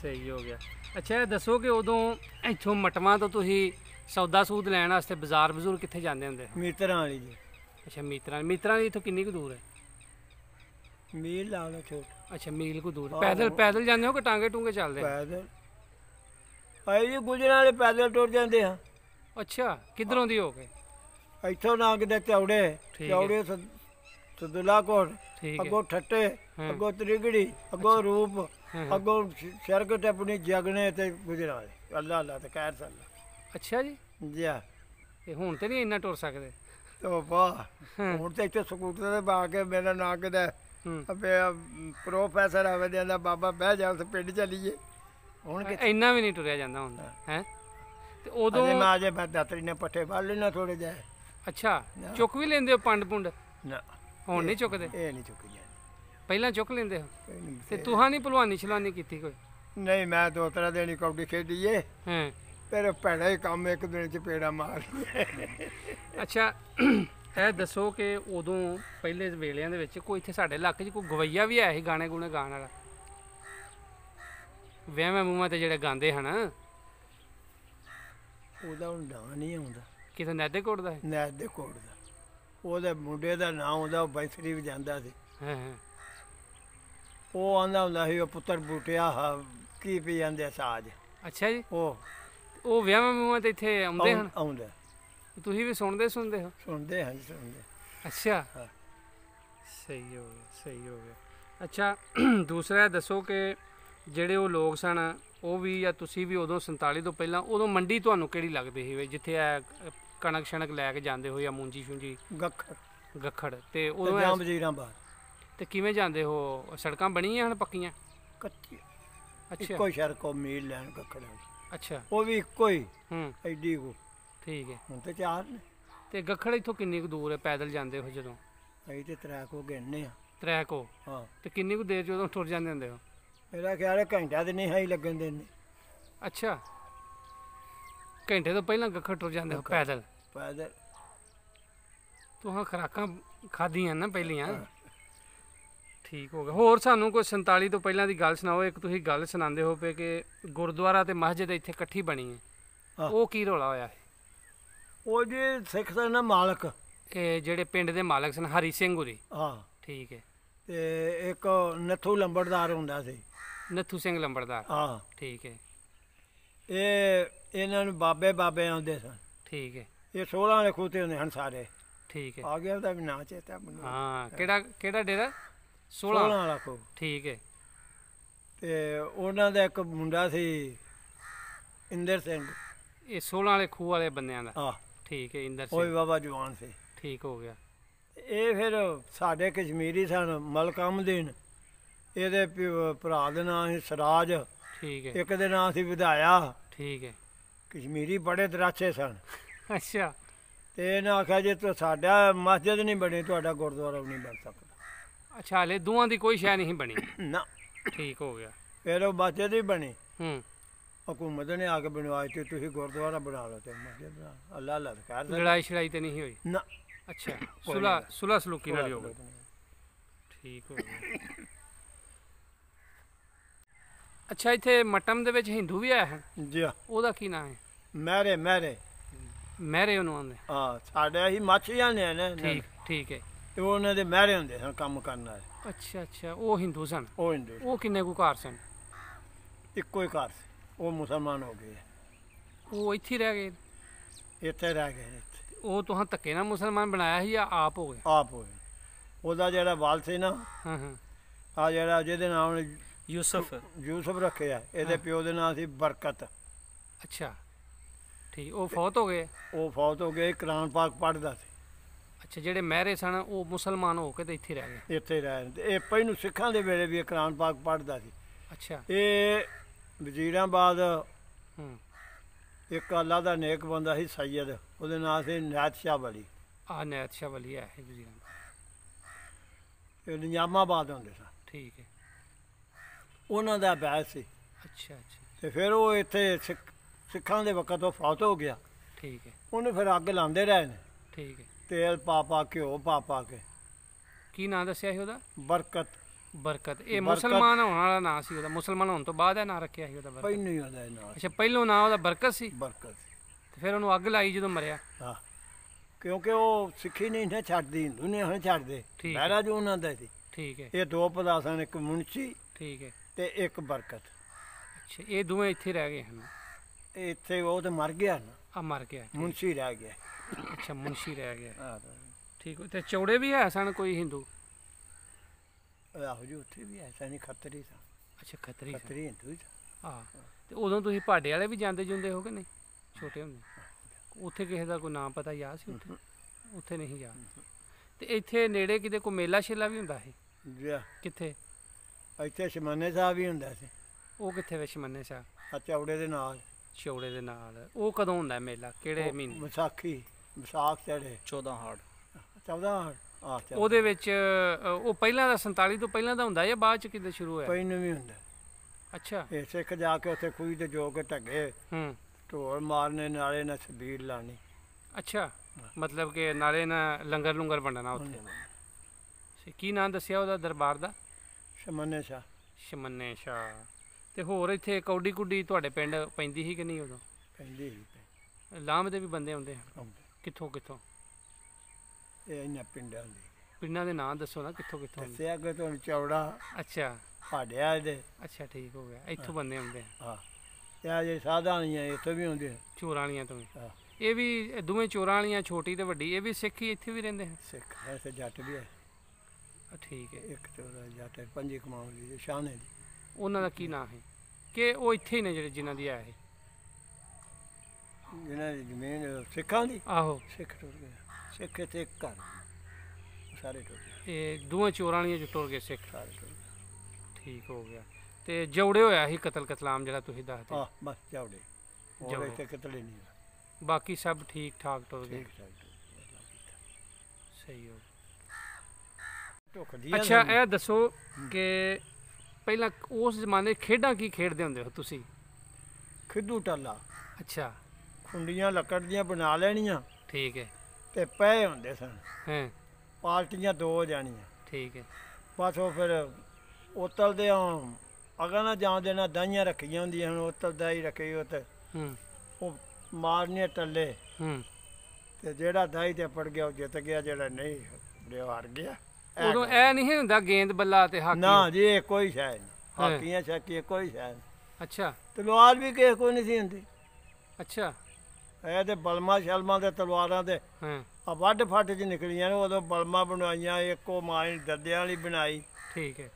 ਸਹੀ ਹੋ ਗਿਆ ਅੱਛਾ ਇਹ ਦੱਸੋ ਕਿ ਉਦੋਂ ਇੱਥੋਂ ਮਟਵਾ ਤੋਂ ਤੁਸੀਂ ਸੌਦਾ ਸੂਦ ਲੈਣ ਵਾਸਤੇ ਬਾਜ਼ਾਰ ਬਜ਼ੁਰ ਕਿੱਥੇ ਜਾਂਦੇ ਹੁੰਦੇ ਮੀਤਰਾਂ ਵਾਲੀ ਜੀ ਅੱਛਾ ਮੀਤਰਾਂ ਮੀਤਰਾਂ ਦੀ ਇੱਥੋਂ ਕਿੰਨੀ ਕੁ ਦੂਰ ਹੈ ਮੀਲ ਲਾਉਣਾ ਲਓ ਅੱਛਾ ਮੀਲ ਕੋ ਦੂਰ ਪੈਦਲ ਪੈਦਲ ਜਾਂਦੇ ਹੋ ਕਿ ਟਾਂਗੇ ਟੂਂਗੇ ਚੱਲਦੇ ਪੈਦਲ ਆਏ ਜੀ ਗੁਜਰਾਂ ਵਾਲੇ ਪੈਦਲ ਟੁਰ ਜਾਂਦੇ ਆ ਅੱਛਾ ਕਿੱਧਰੋਂ ਦੀ ਹੋ ਕੇ ਇੱਥੋਂ ਨਾ ਕਿਤੇ ਚੌੜੇ ਚੌੜੇ ਸਦੁਲਾਕੋਟ ਠੀਕ ਹੈ। ਠੱਟੇ ਅੱਗੋ ਤ੍ਰਿਗੜੀ ਅੱਗੋ ਰੂਪ ਸ਼ਰਗ ਤੇ ਆਪਣੀ ਜਗਣੇ ਤੇ ਗੁਜਰਾ ਅੱਲਾ ਅੱਲਾ ਤੇ ਕਹਿਰ ਸਨ ਅੱਛਾ ਜੀ ਜੀ ਆ ਇਹ ਹੁਣ ਤੇ ਨਹੀਂ ਇੰਨਾ ਟੁਰ ਸਕਦੇ ਤੋ ਵਾਹ ਹੁਣ ਤੇ ਇੱਥੇ ਸਕੂਟਰ ਤੇ ਬਾ ਕੇ ਮੇਰਾ ਨਾਂ ਕਿਦਾ ਅਬੇ ਪ੍ਰੋਫੈਸਰ ਆਵੇ ਦੇ ਦਾ ਬਾਬਾ ਬਹਿ ਜਾ ਉਸ ਪਿੰਡ ਚਲੀਏ ਹੁਣ ਕਿ ਇੰਨਾ ਵੀ ਨਹੀਂ ਟੁਰਿਆ ਜਾਂਦਾ ਹੁੰਦਾ ਹੈ ਤੇ ਉਦੋਂ ਅਜੇ ਮੈਂ ਅਜੇ ਮੈਂ ਦਾਤਰੀ ਨੇ ਪੱਠੇ ਵੱਢ ਲੈਣਾ ਥੋੜੇ ਜਿਹੇ ਅੱਛਾ ਚੁੱਕ ਵੀ ਲੈਂਦੇ ਹੋ ਪੰਡ ਪੁੰਡ ਨਾ ਹੁਣ ਨਹੀਂ ਚੁੱਕਦੇ ਇਹ ਨਹੀਂ ਚੁੱਕੀ ਜਾਂਦੀ ਪਹਿਲਾਂ ਚੁੱਕ ਲੈਂਦੇ ਹੋ ਤੇ ਤੁਹਾਂ ਨਹੀਂ ਭਲਵਾਨੀ ਛਲਾਨੀ ਕੀਤੀ ਕੋਈ ਨਹੀਂ ਮੈਂ ਦੋ ਤਰ੍ਹਾਂ ਦੇਣੀ ਕੌਡੀ ਖੇਡੀ ਏ ਹਾਂ ਤੇਰੇ ਭੈੜਾ ਹੀ ਕੰਮ ਇੱਕ ਦਿਨ ਚ ਪੇੜਾ ਮਾਰ ਅੱਛਾ ਇਹ ਦੱਸੋ ਕਿ ਉਦੋਂ ਪਹਿਲੇ ਵੇਲਿਆਂ ਦੇ ਵਿੱਚ ਕੋਈ ਇੱਥੇ ਸਾਡੇ ਇਲਾਕੇ 'ਚ ਕੋਈ ਗਵਈਆ ਵੀ ਆਇਆ ਸੀ ਗਾਣੇ ਗੁਣੇ ਗਾਣ ਵਾਲਾ ਵਿਆਹਾਂ ਮੂਮਾ ਤੇ ਜਿਹੜੇ ਗਾਉਂਦੇ ਹਨ ਉਹਦਾ ਹੁਣ ਨਾਂ ਨਹੀਂ ਆਉਂਦਾ ਕਿਸੇ ਨੈਦੇ ਕੋੜਦਾ ਨੈਦੇ ਹੈ ਉਹਦੇ ਮੁੰਡੇ ਦਾ ਨਾਮ ਹੁੰਦਾ ਉਹ ਵੀ ਜਾਂਦਾ ਸੀ ਹਾਂ ਹਾਂ ਉਹ ਆਂਦਾ ਹੁੰਦਾ ਸੀ ਉਹ ਪੁੱਤਰ ਬੂਟਿਆ ਹਾ, ਕੀ ਪੀ ਜਾਂਦੇ ਸਾਜ ਅੱਛਾ ਜੀ ਉਹ ਉਹ ਵਿਆਹਾਂ ਮੂਹਾਂ ਤੇ ਇੱਥੇ ਆਉਂਦੇ ਹਨ ਆਉਂਦੇ ਤੁਸੀਂ ਵੀ ਸੁਣਦੇ ਸੁਣਦੇ ਹੋ ਸੁਣਦੇ ਹਾਂ ਸੁਣਦੇ ਅੱਛਾ ਸਹੀ ਹੋ ਗਿਆ ਸਹੀ ਹੋ ਗਿਆ ਅੱਛਾ ਦੂਸਰਾ ਦੱਸੋ ਕਿ ਜਿਹੜੇ ਉਹ ਲੋਕ ਸਨ ਉਹ ਵੀ ਜਾਂ ਤੁਸੀਂ ਵੀ ਉਦੋਂ 47 ਤੋਂ ਪਹਿਲਾਂ ਉਦੋਂ ਮੰਡੀ ਤੁਹਾਨੂੰ ਕਿਹੜੀ ਲੱਗਦੀ ਸੀ ਜਿੱਥੇ ਆ ਕਣਕ ਛਣਕ ਲੈ ਕੇ ਜਾਂਦੇ ਹੋਈ ਆ ਮੂੰਜੀ ਛੁੰਜੀ ਗੱਖੜ ਗੱਖੜ ਤੇ ਉਦੋਂ ਜਾਂ ਐਸ- ਵਜ਼ੀਰਾਂ ਬਾਹਰ ਤੇ ਕਿਵੇਂ ਜਾਂਦੇ ਹੋ ਸੜਕਾਂ ਬਣੀਆਂ ਹਨ ਪੱਕੀਆਂ ਕੱਚੀ ਅੱਛਾ ਇੱਕੋ ਸ਼ਰ ਕੋ ਮੀਲ ਲੈਣ ਗੱਖੜ ਅੱਛਾ ਉਹ ਵੀ ਇੱਕੋ ਹੀ ਹੂੰ ਐਡੀ ਕੋ ਠੀਕ ਹੈ ਹੁਣ ਤੇ ਚਾਰ ਨੇ ਤੇ ਗੱਖੜ ਇਥੋਂ ਕਿੰਨੀ ਕੁ ਦੂਰ ਹੈ ਪੈਦਲ ਜਾਂਦੇ ਹੋ ਜਦੋਂ ਅਸੀਂ ਤੇ ਤਰਾ ਕੋ ਗਿਣਨੇ ਆ ਕੋ ਹਾਂ ਤੇ ਕਿੰਨੀ ਕੁ ਦੇਰ ਜਦੋਂ ਟੁਰ ਜਾਂਦੇ ਹੁੰਦੇ ਹੋ ਮੇਰਾ ਖਿਆਲ ਹੈ ਘੰਟਾ ਤੇ ਨਹੀਂ ਹਾਈ ਲੱਗਣ ਨੇ ਅੱਛਾ ਘੰਟੇ ਤੋਂ ਪਹਿਲਾਂ ਗੱਖੜ ਟੁਰ ਜਾਂਦੇ ਹੋ ਪੈਦਲ ਪੈਦਲ ਤੂੰ ਹਾਂ ਖਰਾਕਾਂ ਖਾਦੀਆਂ ਨਾ ਪਹਿਲੀਆਂ ਠੀਕ ਹੋ ਗਿਆ ਹੋਰ ਸਾਨੂੰ ਕੋਈ 47 ਤੋਂ ਪਹਿਲਾਂ ਦੀ ਗੱਲ ਸੁਣਾਓ ਇੱਕ ਤੁਸੀਂ ਗੱਲ ਸੁਣਾਉਂਦੇ ਹੋ ਪਏ ਕਿ ਗੁਰਦੁਆਰਾ ਤੇ ਮਸਜਿਦ ਇੱਥੇ ਇਕੱਠੀ ਬਣੀ ਹੈ ਉਹ ਕੀ ਰੋਲਾ ਹੋਇਆ ਹੈ ਉਹ ਜੇ ਸਿੱਖ ਦਾ ਨਾ ਮਾਲਕ ਇਹ ਜਿਹੜੇ ਪਿੰਡ ਦੇ ਮਾਲਕ ਸਨ ਹਰੀ ਸਿੰਘ ਹੁਰੀ ਹਾਂ ਠੀਕ ਹੈ ਤੇ ਇੱਕ ਨੱਥੂ ਲੰਬੜਦਾਰ ਹੁੰਦਾ ਸੀ ਨੱਥੂ ਸਿੰਘ ਲੰਬੜਦਾਰ ਹਾਂ ਠੀਕ ਹੈ ਇਹ ਇਹਨਾਂ ਨੂੰ ਬਾਬੇ ਬਾਬੇ ਆਉਂਦੇ ਸਨ ਠੀਕ ਹੈ ਇਹ 16 ਵਾਲੇ ਖੂਤੇ ਹੁੰਦੇ ਹਨ ਸਾਰੇ ਠੀਕ ਹੈ ਆ ਗਿਆ ਉਹਦਾ ਵੀ ਨਾਂ ਚੇਤਾ ਮੈਨੂੰ ਹਾਂ ਕਿਹੜਾ ਕਿਹੜਾ ਡੇਰਾ 16 ਵਾਲਾ ਕੋ ਠੀਕ ਹੈ ਤੇ ਉਹਨਾਂ ਦਾ ਇੱਕ ਮੁੰਡਾ ਸੀ ਇੰਦਰ ਸਿੰਘ ਇਹ 16 ਵਾਲੇ ਖੂਹ ਵਾਲੇ ਬੰਦਿਆਂ ਦਾ ਹਾਂ ਠੀਕ ਹੈ ਇੰਦਰ ਸਿੰਘ ਕੋਈ ਬਾਬਾ ਜਵਾਨ ਸੀ ਠੀਕ ਹੋ ਗਿਆ ਇਹ ਫਿਰ ਸਾਡੇ ਕਸ਼ਮੀਰੀ ਸਨ ਮਲਕਮਦੀਨ ਇਹਦੇ ਭਰਾ ਦੇ ਨਾਂ ਸੀ ਸਰਾਜ ਠੀਕ ਹੈ ਇੱਕ ਦੇ ਨਾਂ ਸੀ ਵਿਧਾਇਆ ਠੀਕ ਹੈ ਕਸ਼ਮੀਰੀ ਬੜੇ ਦਰਾਚੇ ਸਨ ਅੱਛਾ ਤੇ ਇਹਨਾਂ ਆਖਿਆ ਜੇ ਤੂੰ ਸਾਡਾ ਮਸਜਿਦ ਨਹੀਂ ਬਣੀ ਤੁਹਾਡਾ ਗੁਰਦੁਆਰਾ ਨਹੀਂ ਬਣ ਸਕਦਾ ਅੱਛਾ ਲੈ ਦੋਵਾਂ ਦੀ ਕੋਈ ਸ਼ੈ ਨਹੀਂ ਬਣੀ ਨਾ ਠੀਕ ਹੋ ਗਿਆ ਫਿਰ ਉਹ ਮਸਜਿਦ ਹੀ ਬਣੀ ਹੂੰ ਹਕੂਮਤ ਨੇ ਆ ਕੇ ਬਣਵਾਈ ਤੇ ਤੁਸੀਂ ਗੁਰਦੁਆਰਾ ਬਣਾ ਲਓ ਤੇ ਮਸਜਿਦ ਬਣਾ ਅੱਲਾ ਅੱਲਾ ਦਾ ਖੈਰ ਲੜਾਈ ਛੜਾਈ ਤੇ ਨਹੀਂ ਹੋਈ ਨਾ ਅੱਛਾ ਸੁਲਾ ਸੁਲਾ ਸਲੂਕੀ ਨਾਲ ਹੀ ਹੋ ਗਈ ਠੀਕ ਹੋ ਗਿਆ ਅੱਛਾ ਇੱਥੇ ਮਟਮ ਦੇ ਵਿੱਚ ਹਿੰਦੂ ਵੀ ਆਇਆ ਹੈ ਜੀ ਹਾਂ। ਉਹਦਾ ਕੀ ਨਾਮ ਹੈ ਮਹਿਰੇ ਮਹਿਰੇ ਮਹਿਰੇ ਉਹਨੂੰ ਆਉਂਦੇ ਹਾਂ ਸਾਡੇ ਅਸੀਂ ਮੱਛੀਆਂ ਆ ਨੇ ਠੀਕ ਠੀਕ ਹੈ ਤੇ ਉਹਨਾਂ ਦੇ ਮਹਿਰੇ ਹੁੰਦੇ ਹਨ ਕੰਮ ਕਰਨ ਵਾਲੇ ਅੱਛਾ ਅੱਛਾ ਉਹ ਹਿੰਦੂ ਸਨ ਉਹ ਹਿੰਦੂ ਉਹ ਕਿੰਨੇ ਕੁ ਘਰ ਸਨ ਇੱਕੋ ਹੀ ਘਰ ਸੀ ਉਹ ਮੁਸਲਮਾਨ ਹੋ ਗਏ ਉਹ ਇੱਥੇ ਰਹਿ ਗਏ ਇੱਥੇ ਰਹਿ ਗਏ ਉਹ ਤੁਹਾਂ ਧੱਕੇ ਨਾਲ ਮੁਸਲਮਾਨ ਬਣਾਇਆ ਸੀ ਜਾਂ ਆਪ ਹੋ ਗਏ ਆਪ ਹੋ ਗਏ ਉਹਦਾ ਜਿਹੜਾ ਵਾਲ ਸੀ ਨਾ ਹਾਂ ਹਾਂ ਆ ਜਿਹੜਾ ਜਿਹਦੇ ਨਾਮ ਯੂਸਫ ਯੂਸਫ ਰੱਖਿਆ ਇਹਦੇ ਪਿਓ ਦੇ ਨਾਮ ਸੀ ਬਰਕਤ ਅੱਛਾ ਠੀਕ ਉਹ ਫੌਤ ਹੋ ਗਏ ਉਹ ਫੌਤ ਹੋ ਗਏ ਕੁਰਾਨ ਪਾਕ ਪੜਦਾ ਸੀ ਅੱਛਾ ਜਿਹੜੇ ਮਹਿਰੇ ਸਨ ਉਹ ਮੁਸਲਮਾਨ ਹੋ ਕੇ ਤੇ ਇੱਥੇ ਰਹਿ ਗਏ ਇੱਥੇ ਰਹਿ ਗਏ ਇਹ ਪਹਿਨੂੰ ਸਿੱਖਾਂ ਦੇ ਵੇਲੇ ਵੀ ਕੁਰਾਨ ਪਾਕ ਪੜਦਾ ਸੀ ਅੱਛਾ ਇਹ ਵਜ਼ੀਰਾਬਾਦ ਹੂੰ ਇੱਕ ਅੱਲਾ ਦਾ ਨੇਕ ਬੰਦਾ ਸੀ ਸੈਦ ਉਹਦੇ ਨਾਮ ਸੀ ਨਿਆਤ ਸ਼ਾਹ ਵਲੀ ਆ ਨਿਆਤ ਵਲੀ ਹੈ ਵਜ਼ੀਰਾਬਾਦ ਇਹ ਨਿਜ਼ਾਮਾਬਾਦ ਹੁੰਦੇ ਸਨ ਠੀਕ ਹੈ ਉਹਨਾਂ ਦਾ ਬੈਸ ਸੀ ਅੱਛਾ ਅੱਛਾ ਤੇ ਫਿਰ ਉਹ ਇੱਥੇ ਸਿੱਖ ਸਿੱਖਾਂ ਦੇ ਵਕਤ ਉਹ ਫੌਤ ਹੋ ਗਿਆ ਠੀਕ ਹੈ ਉਹਨੇ ਫਿਰ ਅੱਗ ਲਾਉਂਦੇ ਰਹੇ ਨੇ ਠੀਕ ਹੈ ਤੇਲ ਪਾ ਪਾ ਪਾਪਾ ਪਾ ਪਾ ਕੇ ਕੀ ਨਾਂ ਦੱਸਿਆ ਸੀ ਉਹਦਾ ਬਰਕਤ ਬਰਕਤ ਇਹ ਮੁਸਲਮਾਨ ਹੋਣ ਵਾਲਾ ਨਾਂ ਸੀ ਉਹਦਾ ਮੁਸਲਮਾਨ ਹੋਣ ਤੋਂ ਬਾਅਦ ਇਹ ਨਾਂ ਰੱਖਿਆ ਸੀ ਉਹਦਾ ਬਰਕਤ ਹੀ ਉਹਦਾ ਨਾਂ ਅੱਛਾ ਪਹਿਲੋਂ ਨਾਂ ਉਹਦਾ ਬਰਕਤ ਸੀ ਬਰਕਤ ਤੇ ਫਿਰ ਉਹਨੂੰ ਅੱਗ ਲਾਈ ਜਦੋਂ ਮਰਿਆ ਹਾਂ ਕਿਉਂਕਿ ਉਹ ਸਿੱਖੀ ਨਹੀਂ ਨਾ ਛੱਡਦੀ ਹਿੰਦੂ ਨੇ ਹੁਣ ਛੱਡਦੇ ਬਹਿਰਾ ਜੋ ਉਹਨਾਂ ਦਾ ਸੀ ਠੀਕ ਹੈ ਇਹ ਦੋ ਪਦਾਸਾਂ ਇੱਕ ਮੁਨਸ਼ੀ ਠੀਕ ਹੈ ਤੇ ਇੱਕ ਬਰਕਤ ਅੱਛਾ ਇਹ ਦੋਵੇਂ ਇੱਥੇ ਰਹਿ ਗਏ ਹਨ ਇੱਥੇ ਉਹ ਤੇ ਮਰ ਗਿਆ ਨਾ ਆ ਮਰ ਗਿਆ ਮੁਨਸੀ ਰਹਿ ਗਿਆ ਅੱਛਾ ਮੁਨਸ਼ੀ ਰਹਿ ਗਿਆ ਹਾਂ ਠੀਕ ਹੋ- ਤੇ ਚੌੜੇ ਵੀ ਹੈ ਸਨ ਕੋਈ ਹਿੰਦੂ ਆਹੋ ਜੀ ਉੱਥੇ ਵੀ ਐਸਾ ਨਹੀਂ ਖੱਤਰੀ ਸਾ ਅੱਛਾ ਖੱਤਰੀ ਖਤਰੀ ਖੱਤਰੀ ਹਿੰਦੂ ਦਾ ਹਾਂ ਤੇ ਉਦੋਂ ਤੁਸੀਂ ਪਾਡੇ ਵਾਲੇ ਵੀ ਜਾਂਦੇ ਜੁੰਦੇ ਹੋ ਕਿ ਨਹੀਂ ਛੋਟੇ ਹੁੰਦੇ ਉੱਥੇ ਕਿਸੇ ਦਾ ਕੋਈ ਨਾਮ ਪਤਾ ਯਾਦ ਸੀ ਉੱਥੇ ਉੱਥੇ ਨਹੀਂ ਯਾਦ ਤੇ ਇੱਥੇ ਨੇੜੇ ਕਿਤੇ ਕੋਈ ਮੇਲਾ ਸ਼ੇਲਾ ਵੀ ਹੁੰਦਾ ਸੀ ਜੀ ਕਿੱਥੇ ਇੱਥੇ ਸ਼ਮਾਨੇ ਸਾਹਿਬ ਵੀ ਹੁੰਦਾ ਸੀ ਉਹ ਕਿੱਥੇ ਵਿਸ਼ਮਨੇ ਸਾਹਿਬ ਅੱਛਾ ਚੌੜੇ ਦੇ ਨਾਲ ਛੋੜੇ ਦੇ ਨਾਲ ਉਹ ਕਦੋਂ ਹੁੰਦਾ ਹੈ ਮੇਲਾ ਕਿਹੜੇ ਮਹੀਨੇ ਵਿਸਾਖੀ ਵਿਸਾਖ ਚੜੇ 14 ਹਾੜ 14 ਹਾੜ ਉਹਦੇ ਵਿੱਚ ਉਹ ਪਹਿਲਾਂ ਦਾ 47 ਤੋਂ ਪਹਿਲਾਂ ਦਾ ਹੁੰਦਾ ਜਾਂ ਬਾਅਦ ਚ ਕਿਤੇ ਸ਼ੁਰੂ ਹੋਇਆ ਕੋਈ ਨਵੀਂ ਹੁੰਦਾ ਅੱਛਾ ਇਹ ਸਿੱਖ ਜਾ ਕੇ ਉੱਥੇ ਕੋਈ ਤੇ ਜੋਗ ਟੱਗੇ ਹੂੰ ਢੋਲ ਮਾਰਨੇ ਨਾਲੇ ਨਾ ਸਬੀਰ ਲਾਣੀ ਅੱਛਾ ਮਤਲਬ ਕਿ ਨਾਲੇ ਨਾ ਲੰਗਰ ਲੰਗਰ ਵੰਡਣਾ ਉੱਥੇ ਸੇ ਕੀ ਨਾਂ ਦੱਸਿਆ ਉਹਦਾ ਦਰਬਾਰ ਦਾ ਸ਼ਮਨੇ ਸ਼ਾ ਸ਼ਮਨੇ ਸ਼ਾ ਤੇ ਹੋਰ ਇੱਥੇ ਕੌਡੀ ਕੁੱਡੀ ਤੁਹਾਡੇ ਪਿੰਡ ਪੈਂਦੀ ਸੀ ਕਿ ਨਹੀਂ ਉਦੋਂ ਪੈਂਦੀ ਹੀ ਪਏ ਲਾਂਭ ਦੇ ਵੀ ਬੰਦੇ ਹੁੰਦੇ ਆ। ਕਿੱਥੋਂ ਕਿੱਥੋਂ ਇਹ ਇਹਨਾਂ ਪਿੰਡਾਂ ਦੇ ਪਿੰਡਾਂ ਦੇ ਨਾਂ ਦੱਸੋ ਨਾ ਕਿੱਥੋਂ ਕਿੱਥੋਂ ਦੱਸਿਆ ਕਿ ਤੁਹਾਨੂੰ ਚੌੜਾ ਅੱਛਾ ਪਾੜਿਆ ਇਹਦੇ ਅੱਛਾ ਠੀਕ ਹੋ ਗਿਆ ਇੱਥੋਂ ਬੰਦੇ ਹੁੰਦੇ ਆ ਹਾਂ ਇਹ ਜੇ ਸਾਧਾ ਵਾਲੀਆਂ ਇੱਥੋਂ ਵੀ ਹੁੰਦੇ ਆ। ਚੋਰਾਂ ਵਾਲੀਆਂ ਤੋਂ ਵੀ। ਹਾਂ ਇਹ ਵੀ ਦੋਵੇਂ ਚੋਰਾਂ ਵਾਲੀਆਂ ਛੋਟੀ ਤੇ ਵੱਡੀ ਇਹ ਵੀ ਸਿੱਖ ਹੀ ਇੱਥੇ ਵੀ ਰਹਿੰਦੇ ਆ ਸਿੱਖ ਐਸੇ ਜੱਟ ਵੀ ਹੈ ਆ, ਠੀਕ ਹੈ ਇੱਕ ਚੌੜਾ ਜੱਟ ਹੈ, ਪੰਜੀ ਕਮਾਉਣ ਸ਼ਾਨੇ ਦੀ ਉਹਨਾਂ ਦਾ ਕੀ ਨਾਂ ਹੈ ਕਿ ਉਹ ਇੱਥੇ ਹੀ ਨੇ ਜਿਹੜੇ ਜਿਨ੍ਹਾਂ ਦੀ ਆਏ ਜਿਨ੍ਹਾਂ ਜਿਹਨਾਂ ਦੀ ਜ਼ਮੀਨ ਸਿੱਖਾਂ ਦੀ ਆਹੋ ਸਿੱਖ ਟੁੱਟ ਗਏ ਸਿੱਖ ਤੇ ਇੱਕ ਘਰ ਸਾਰੇ ਟੁੱਟ ਗਏ ਇਹ ਦੋਵੇਂ ਚੋਰਾਂ ਵਾਲੀਆਂ ਜੋ ਟੁਰ ਗਏ ਸਿੱਖ ਸਾਰੇ ਟੁੱਟ ਗਏ ਠੀਕ ਹੋ ਗਿਆ ਤੇ ਜੋੜੇ ਹੋਇਆ ਸੀ ਕਤਲ ਕਤਲਾਮ ਜਿਹੜਾ ਤੁਸੀਂ ਦੱਸਦੇ ਆ ਬਸ ਜੋੜੇ ਜੋੜੇ ਤੇ ਇੱਥੇ ਨਹੀਂ ਬਾਕੀ ਸਭ ਠੀਕ ਠਾਕ ਟੁਰ ਗਏ ਸਹੀ ਹੋ ਗਿਆ ਅੱਛਾ ਇਹ ਦੱਸੋ ਕਿ ਪਹਿਲਾਂ ਉਸ ਜ਼ਮਾਨੇ ਖੇਡਾਂ ਕੀ ਖੇਡਦੇ ਹੁੰਦੇ ਹੋ ਤੁਸੀਂ ਖਿੱਦੂ ਟੱਲਾ ਅੱਛਾ ਖੁੰਡੀਆਂ ਲੱਕੜ ਦੀਆਂ ਬਣਾ ਲੈਣੀਆਂ ਠੀਕ ਹੈ ਤੇ ਪਏ ਹੁੰਦੇ ਸਨ ਹਾਂ ਪਾਰਟੀਆਂ ਦੋ ਜਾਣੀਆਂ ਠੀਕ ਹੈ ਬਸ ਉਹ ਫਿਰ ਉਤਲਦੇ ਆ ਅਗਾ ਨਾ ਜਾਂ ਦੇਣਾ ਦਾਈਆਂ ਰੱਖੀਆਂ ਹੁੰਦੀਆਂ ਹੁਣ ਉਤਲ ਹੀ ਰੱਖੀ ਉਹ ਤੇ ਹੂੰ ਉਹ ਮਾਰਨੇ ਟੱਲੇ ਹੂੰ ਤੇ ਜਿਹੜਾ ਦਾਈ ਤੇ ਪੜ ਗਿਆ ਉਹ ਜਿੱਤ ਗਿਆ ਜਿਹੜਾ ਨਹੀਂ ਉਹ ਹਾਰ ਗਿਆ ਉਦੋਂ ਐ ਨਹੀਂ ਹੁੰਦਾ ਗੇਂਦ ਬੱਲਾ ਤੇ ਹਾਕੀ ਨਾ ਜੀ ਇਹ ਕੋਈ ਸ਼ਾਇਦ ਹਾਕੀਆਂ ਸ਼ਾਕੀਆਂ ਕੋਈ ਸ਼ਾਇਦ ਅੱਛਾ ਤਲਵਾਰ ਵੀ ਕਿਸੇ ਕੋਈ ਨਹੀਂ ਸੀ ਹੁੰਦੀ ਅੱਛਾ ਇਹ ਤੇ ਬਲਮਾ ਸ਼ਲਮਾ ਦੇ ਤਲਵਾਰਾਂ ਦੇ ਹਾਂ ਆ ਵੱਡ ਫੱਟ ਚ ਨਿਕਲੀਆਂ ਨੇ ਉਦੋਂ ਬਲਮਾ ਬਣਾਈਆਂ ਇੱਕੋ ਮਾਂ ਦੱਦਿਆਂ ਵਾਲੀ ਬਣਾਈ ਠੀਕ ਹੈ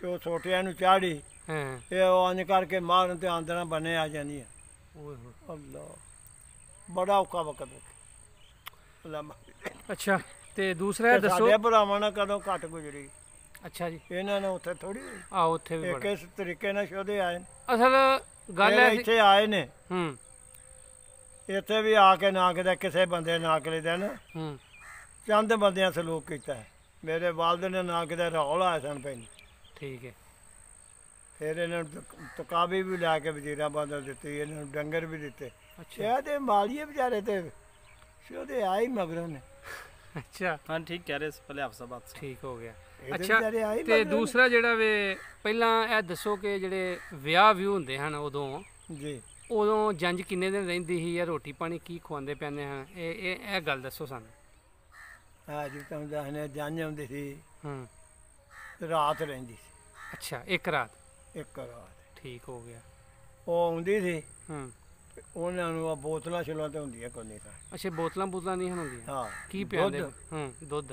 ਤੇ ਉਹ ਛੋਟਿਆਂ ਨੂੰ ਚਾੜੀ ਹਾਂ ਇਹ ਉਹ ਅੰਜ ਕਰਕੇ ਮਾਰਨ ਤੇ ਆਂਦਣਾ ਬਣੇ ਆ ਜਾਂਦੀਆਂ ਓਏ ਹੋਏ ਅੱਲਾ ਬੜਾ ਔਕਾ ਵਕਤ ਲੱਗਾ ਅੱਛਾ ਤੇ ਦੂਸਰਾ ਦੱਸੋ ਸਾਡੇ ਭਰਾਵਾਂ ਨਾਲ ਕਦੋਂ ਘਟ ਗੁਜਰੀ ਅੱਛਾ ਜੀ ਇਹਨਾਂ ਨੇ ਉੱਥੇ ਥੋੜੀ ਆ ਉੱਥੇ ਵੀ ਬੜਾ ਕਿਸ ਤਰੀਕੇ ਨਾਲ ਸ਼ੋਦੇ ਆਏ ਅਸਲ ਗੱਲ ਹੈ ਇੱਥੇ ਆਏ ਨੇ ਹੂੰ ਇੱਥੇ ਵੀ ਆ ਕੇ ਨਾ ਕਿਤੇ ਕਿਸੇ ਬੰਦੇ ਨਾ ਕਿਲੇ ਦੇਣ ਹੂੰ ਚੰਦ ਬੰਦਿਆਂ ਸਲੂਕ ਕੀਤਾ ਹੈ। ਮੇਰੇ ਵਾਲਦ ਨੇ ਨਾ ਕਿਤੇ ਰੌਲ ਆਇਆ ਸਨ ਪੈਣ ਠੀਕ ਹੈ ਫਿਰ ਇਹਨਾਂ ਨੂੰ ਤਕਾਬੀ ਵੀ ਲੈ ਕੇ ਵਜ਼ੀਰਾ ਬਾਦਲ ਦਿੱਤੀ ਇਹਨਾਂ ਨੂੰ ਡੰਗਰ ਵੀ ਦਿੱਤੇ ਅੱਛਾ ਇਹਦੇ ਮਾਲੀਏ ਵਿਚਾਰੇ ਤੇ ਸ਼ੋਦੇ ਆਏ ਮਗਰੋਂ ਨੇ ਅੱਛਾ ਹਾਂ ਠੀਕ ਕਹਿ ਰਹੇ ਸੀ ਪਹਿਲੇ ਹਫਸਾ ਬਾਤ ਠੀਕ ਹੋ ਗਿਆ ਅੱਛਾ ਤੇ ਦੂਸਰਾ ਜਿਹੜਾ ਵੇ ਪਹਿਲਾਂ ਇਹ ਦੱਸੋ ਕਿ ਜਿਹੜੇ ਵਿਆਹ ਵਿਊ ਹੁੰਦੇ ਹਨ ਉਦੋਂ ਜੀ ਉਦੋਂ ਜੰਜ ਕਿੰਨੇ ਦਿਨ ਰਹਿੰਦੀ ਸੀ ਜਾਂ ਰੋਟੀ ਪਾਣੀ ਕੀ ਖਵਾਉਂਦੇ ਪੈਂਦੇ ਹਨ ਇਹ ਇਹ ਇਹ ਗੱਲ ਦੱਸੋ ਸਾਨੂੰ ਹਾਂ ਜੀ ਤੁਹਾਨੂੰ ਦੱਸਨੇ ਜੰਜ ਆਉਂਦੀ ਸੀ ਹੂੰ ਰਾਤ ਰਹਿੰਦੀ ਸੀ ਅੱਛਾ ਇੱਕ ਰਾਤ ਇੱਕ ਰਾਤ ਠੀਕ ਹੋ ਗਿਆ ਉਹ ਆਉਂਦੀ ਸੀ ਹੂੰ ਉਹਨਾਂ ਨੂੰ ਆ ਬੋਤਲਾਂ ਛਲਾਂ ਤੇ ਹੁੰਦੀਆਂ ਕੋਈ ਨਹੀਂ ਤਾਂ ਅੱਛਾ ਬੋਤਲਾਂ ਬੋਤਲਾਂ ਨਹੀਂ ਹੁੰਦੀਆਂ ਹਾਂ ਕੀ ਪਿਆਉਂਦੇ ਦੁੱਧ ਹੂੰ ਦੁੱਧ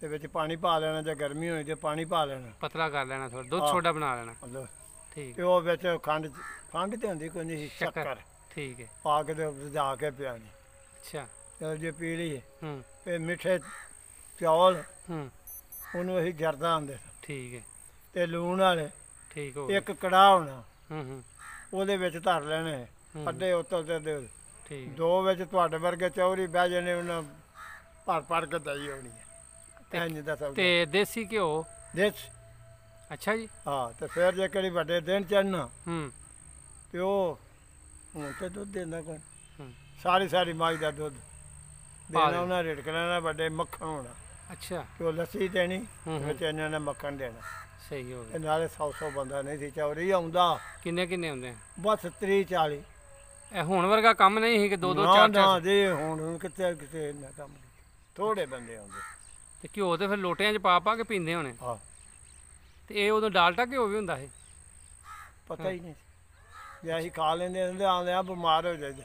ਤੇ ਵਿੱਚ ਪਾਣੀ ਪਾ ਲੈਣਾ ਜੇ ਗਰਮੀ ਹੋਈ ਤੇ ਪਾਣੀ ਪਾ ਲੈਣਾ ਪਤਲਾ ਕਰ ਲੈਣਾ ਥੋੜਾ ਦੁੱਧ ਛੋਟਾ ਬਣਾ ਲੈਣਾ ਠੀਕ ਤੇ ਉਹ ਵਿੱਚ ਖੰਡ ਖੰਡ ਤੇ ਹੁੰਦੀ ਕੋਈ ਨਹੀਂ ਸ਼ੱਕਰ ਠੀਕ ਹੈ ਪਾ ਕੇ ਤੇ ਰਜਾ ਕੇ ਪਿਆਣੀ ਅੱਛਾ ਚਲ ਜੇ ਪੀ ਲਈ ਹੂੰ ਤੇ ਮਿੱਠੇ ਚੌਲ ਹੂੰ ਉਹਨੂੰ ਅਸੀਂ ਜਰਦਾ ਹੁੰਦੇ ਠੀਕ ਹੈ ਤੇ ਲੂਣ ਵਾਲੇ ਠੀਕ ਹੋ ਗਿਆ ਇੱਕ ਕੜਾਹ ਹੋਣਾ ਹੂੰ ਹੂੰ ਉਹਦੇ ਵਿੱਚ ਧਰ ਲੈਣੇ ਅੱਡੇ ਉੱਤੋਂ ਤੇ ਦੇ ਠੀਕ ਦੋ ਵਿੱਚ ਤੁਹਾਡੇ ਵਰਗੇ ਚੌਰੀ ਬਹਿ ਜਾਣੇ ਉਹਨਾਂ ਭਰ ਭਰ ਕੇ ਦਈ ਹੋਣੀ ਹੈ ਇੰਜ ਦਾ ਸਭ ਤੇ ਦੇਸੀ ਘਿਓ ਦੇਸ ਅੱਛਾ ਜੀ ਹਾਂ ਤੇ ਫਿਰ ਜੇ ਕਿਹੜੀ ਵੱਡੇ ਦਿਨ ਚੜਨਾ ਹੂੰ ਤੇ ਉਹ ਹੁਣ ਤੇ ਦੁੱਧ ਦੇਣਾ ਕੋਈ ਹੂੰ। ਸਾਰੀ ਸਾਰੀ ਮਾਈ ਦਾ ਦੁੱਧ ਦੇਣਾ ਉਹਨਾਂ ਰਿੜਕ ਲੈਣਾ ਵੱਡੇ ਮੱਖਣ ਹੋਣਾ ਅੱਛਾ ਤੇ ਉਹ ਲੱਸੀ ਦੇਣੀ ਵਿੱਚ ਇਹਨਾਂ ਨੇ ਮੱਖਣ ਦੇਣਾ ਸਹੀ ਹੋ ਗਿਆ ਨਾਲੇ 100 100 ਬੰਦਾ ਨਹੀਂ ਸੀ ਚੌਰੀ ਆਉਂਦਾ ਕਿੰਨੇ ਕਿੰਨੇ ਹੁੰਦੇ ਆ? ਬਸ 30 40 ਇਹ ਹੁਣ ਵਰਗਾ ਕੰਮ ਨਹੀਂ ਸੀ ਕਿ ਦੋ ਦੋ ਚਾਰ ਚਾਰ ਜੇ ਹੁਣ ਹੁਣ ਕਿਤੇ ਕਿਤੇ ਇੰਨਾ ਕੰਮ ਥੋੜੇ ਬੰਦੇ ਆਉਂਦੇ ਤੇ ਘਿਓ ਤੇ ਫਿਰ ਲੋਟਿਆਂ 'ਚ ਪਾ ਪਾ ਕੇ ਪੀਂਦੇ ਹੋਣੇ ਹਾਂ ਤੇ ਇਹ ਉਦੋਂ ਡਾਲਟਾ ਕਿਉਂ ਵੀ ਹੁੰਦਾ ਸੀ ਪਤਾ ਹੀ ਨਹੀਂ ਜੇ ਅਸੀਂ ਖਾ ਲੈਂਦੇ ਹੁੰਦੇ ਆਉਂਦੇ ਆ ਬਿਮਾਰ ਹੋ ਜਾਂਦੇ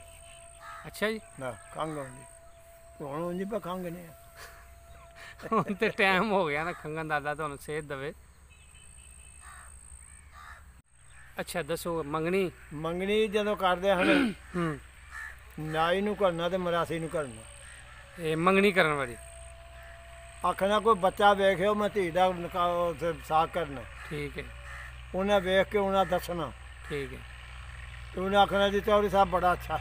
ਅੱਛਾ ਜੀ ਨਾ ਖੰਗ ਹੁੰਦੀ ਹੁਣ ਉਹ ਪਾ ਖੰਘ ਨਹੀਂ ਹੁਣ ਤੇ ਟਾਈਮ ਹੋ ਗਿਆ ਨਾ ਖੰਗਨ ਦਾਦਾ ਤੁਹਾਨੂੰ ਸੇਧ ਦੇਵੇ ਅੱਛਾ ਦੱਸੋ ਮੰਗਣੀ ਮੰਗਣੀ ਜਦੋਂ ਕਰਦੇ ਹਨ ਹੂੰ ਨਾਈ ਨੂੰ ਕਰਨਾ ਤੇ ਮਰਾਸੀ ਨੂੰ ਕਰਨਾ ਇਹ ਮੰਗਣੀ ਕਰਨ ਵਾਲੀ ਆਖਣਾ ਕੋਈ ਬੱਚਾ ਵੇਖਿਓ ਮੈਂ ਧੀ ਦਾ ਨਿਕਾਹ ਸਾਕ ਕਰਨਾ ਠੀਕ ਹੈ ਉਹਨਾਂ ਵੇਖ ਕੇ ਉਹਨਾਂ ਦੱਸਣਾ ਠੀਕ ਹੈ ਤੇ ਉਹਨਾਂ ਆਖਣਾ ਜੀ ਚੌਰੀ ਸਾਹਿਬ ਬੜਾ ਅੱਛਾ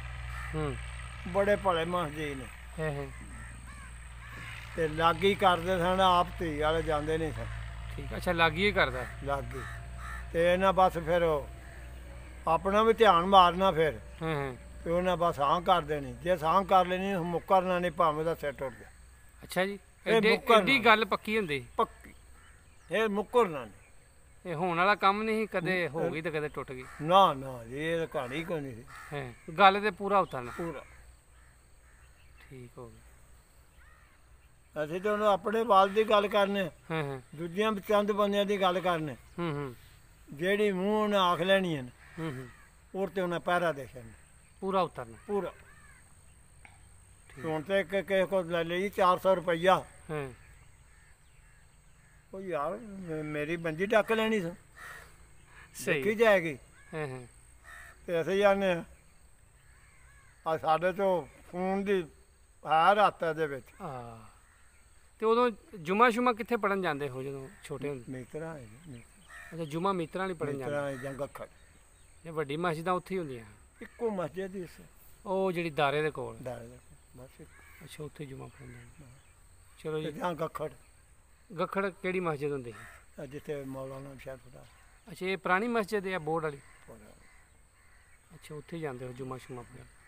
ਹੂੰ ਬੜੇ ਭਲੇ ਮਾਨ ਜੀ ਨੇ ਹੈ ਹੈ ਤੇ ਲਾਗੀ ਕਰਦੇ ਸਨ ਆਪ ਧੀ ਵਾਲੇ ਜਾਂਦੇ ਨਹੀਂ ਸਨ ਠੀਕ ਅੱਛਾ ਲਾਗੀ ਹੀ ਕਰਦਾ ਲਾਗੀ ਤੇ ਇਹਨਾਂ ਬਸ ਫਿਰ ਆਪਣਾ ਵੀ ਧਿਆਨ ਮਾਰਨਾ ਫਿਰ ਹੂੰ ਹੂੰ ਤੇ ਉਹਨਾਂ ਬਸ ਆਹ ਕਰ ਦੇਣੀ ਜੇ ਸਾਂ ਕਰ ਲੈਣੀ ਮੁੱਕਰਨਾ ਨਹੀਂ ਭਾਵੇਂ ਦਾ ਸੈਟ ਹੋ ਗਿਆ ਅੱਛਾ ਜੀ ਇਹ ਗੱਲ ਪੱਕੀ ਹੁੰਦੀ ਪੱਕੀ ਇਹ ਮੁੱਕਰਨਾ ਨਹੀਂ ਇਹ ਹੋਣ ਵਾਲਾ ਕੰਮ ਨਹੀਂ ਕਦੇ ਹੋ ਗਈ ਤੇ ਕਦੇ ਟੁੱਟ ਗਈ ਨਾ ਨਾ ਇਹ ਤਾਂ ਕਹਾਣੀ ਕੋਈ ਨਹੀਂ ਹੈ ਗੱਲ ਤੇ ਪੂਰਾ ਉਤਰਨਾ ਪੂਰਾ ਠੀਕ ਹੋ ਗਿਆ ਅਸੀਂ ਤਾਂ ਉਹਨੂੰ ਆਪਣੇ ਵਾਲ ਦੀ ਗੱਲ ਕਰਨੇ ਹਾਂ ਹਾਂ ਦੂਜਿਆਂ ਚੰਦ ਬੰਦਿਆਂ ਦੀ ਗੱਲ ਕਰਨੇ ਹੂੰ ਹੂੰ ਜਿਹੜੀ ਮੂੰਹ ਉਹਨੇ ਆਖ ਲੈਣੀ ਹੈ ਹੂੰ ਹੂੰ ਔਰ ਤੇ ਉਹਨੇ ਪੈਰਾ ਦੇਖਣ ਪੂਰਾ ਉਤਰਨਾ ਪੂਰਾ ਹੁਣ ਤੇ ਕਿ ਕਿਸੇ ਕੋਲ ਲੈ ਲਈ 400 ਰੁਪਈਆ ਹੂੰ ਉਹ ਯਾਰ ਮੇਰੀ ਬੰਦੀ ਡੱਕ ਲੈਣੀ ਸੀ ਸਹੀ ਕੀ ਜਾਏਗੀ ਹੂੰ ਹੂੰ ਤੇ ਜਾਣੇ ਆ ਸਾਡੇ ਤੋਂ ਫੋਨ ਦੀ ਆ ਰਾਤਾਂ ਦੇ ਵਿੱਚ ਹਾਂ ਤੇ ਉਦੋਂ ਜੁਮਾ ਸ਼ੁਮਾ ਕਿੱਥੇ ਪੜਨ ਜਾਂਦੇ ਹੋ ਜਦੋਂ ਛੋਟੇ ਹੁੰਦੇ ਮੇਤਰਾ ਹੈ ਅੱਛਾ ਜੁਮਾ ਮਿੱਤਰਾਂ ਨਹੀਂ ਪੜਨ ਜਾਂਦਾ ਮਿੱਤਰਾਂ ਜਾਂ ਗੱਖੜ ਇਹ ਵੱਡੀ ਮਸਜਿਦਾਂ ਉੱਥੇ ਹੀ ਹੁੰਦੀਆਂ ਇੱਕੋ ਮਸਜਿਦ ਹੀ ਇਸ ਉਹ ਜਿਹੜੀ ਦਾਰੇ ਦੇ ਕੋਲ ਦਾਰੇ ਦੇ ਕੋਲ ਅੱਛਾ ਉੱਥੇ ਜੁਮਾ ਪੜਨ ਜਾਂਦਾ ਚਲੋ ਜੀ ਜਾਂ ਗੱਖੜ ਗੱਖੜ ਕਿਹੜੀ ਮਸਜਿਦ ਹੁੰਦੀ ਹੈ ਜਿੱਥੇ ਮੌਲਾਨਾ ਸ਼ਰਫਦਾ ਅੱਛਾ ਇਹ ਪੁਰਾਣੀ ਮਸਜਿਦ ਹੈ ਬੋਰਡ ਵਾਲੀ ਅੱਛਾ ਉੱਥੇ ਜਾਂਦੇ ਹੋ ਜੁਮਾ ਸ਼ੁਮਾ ਪੜਨ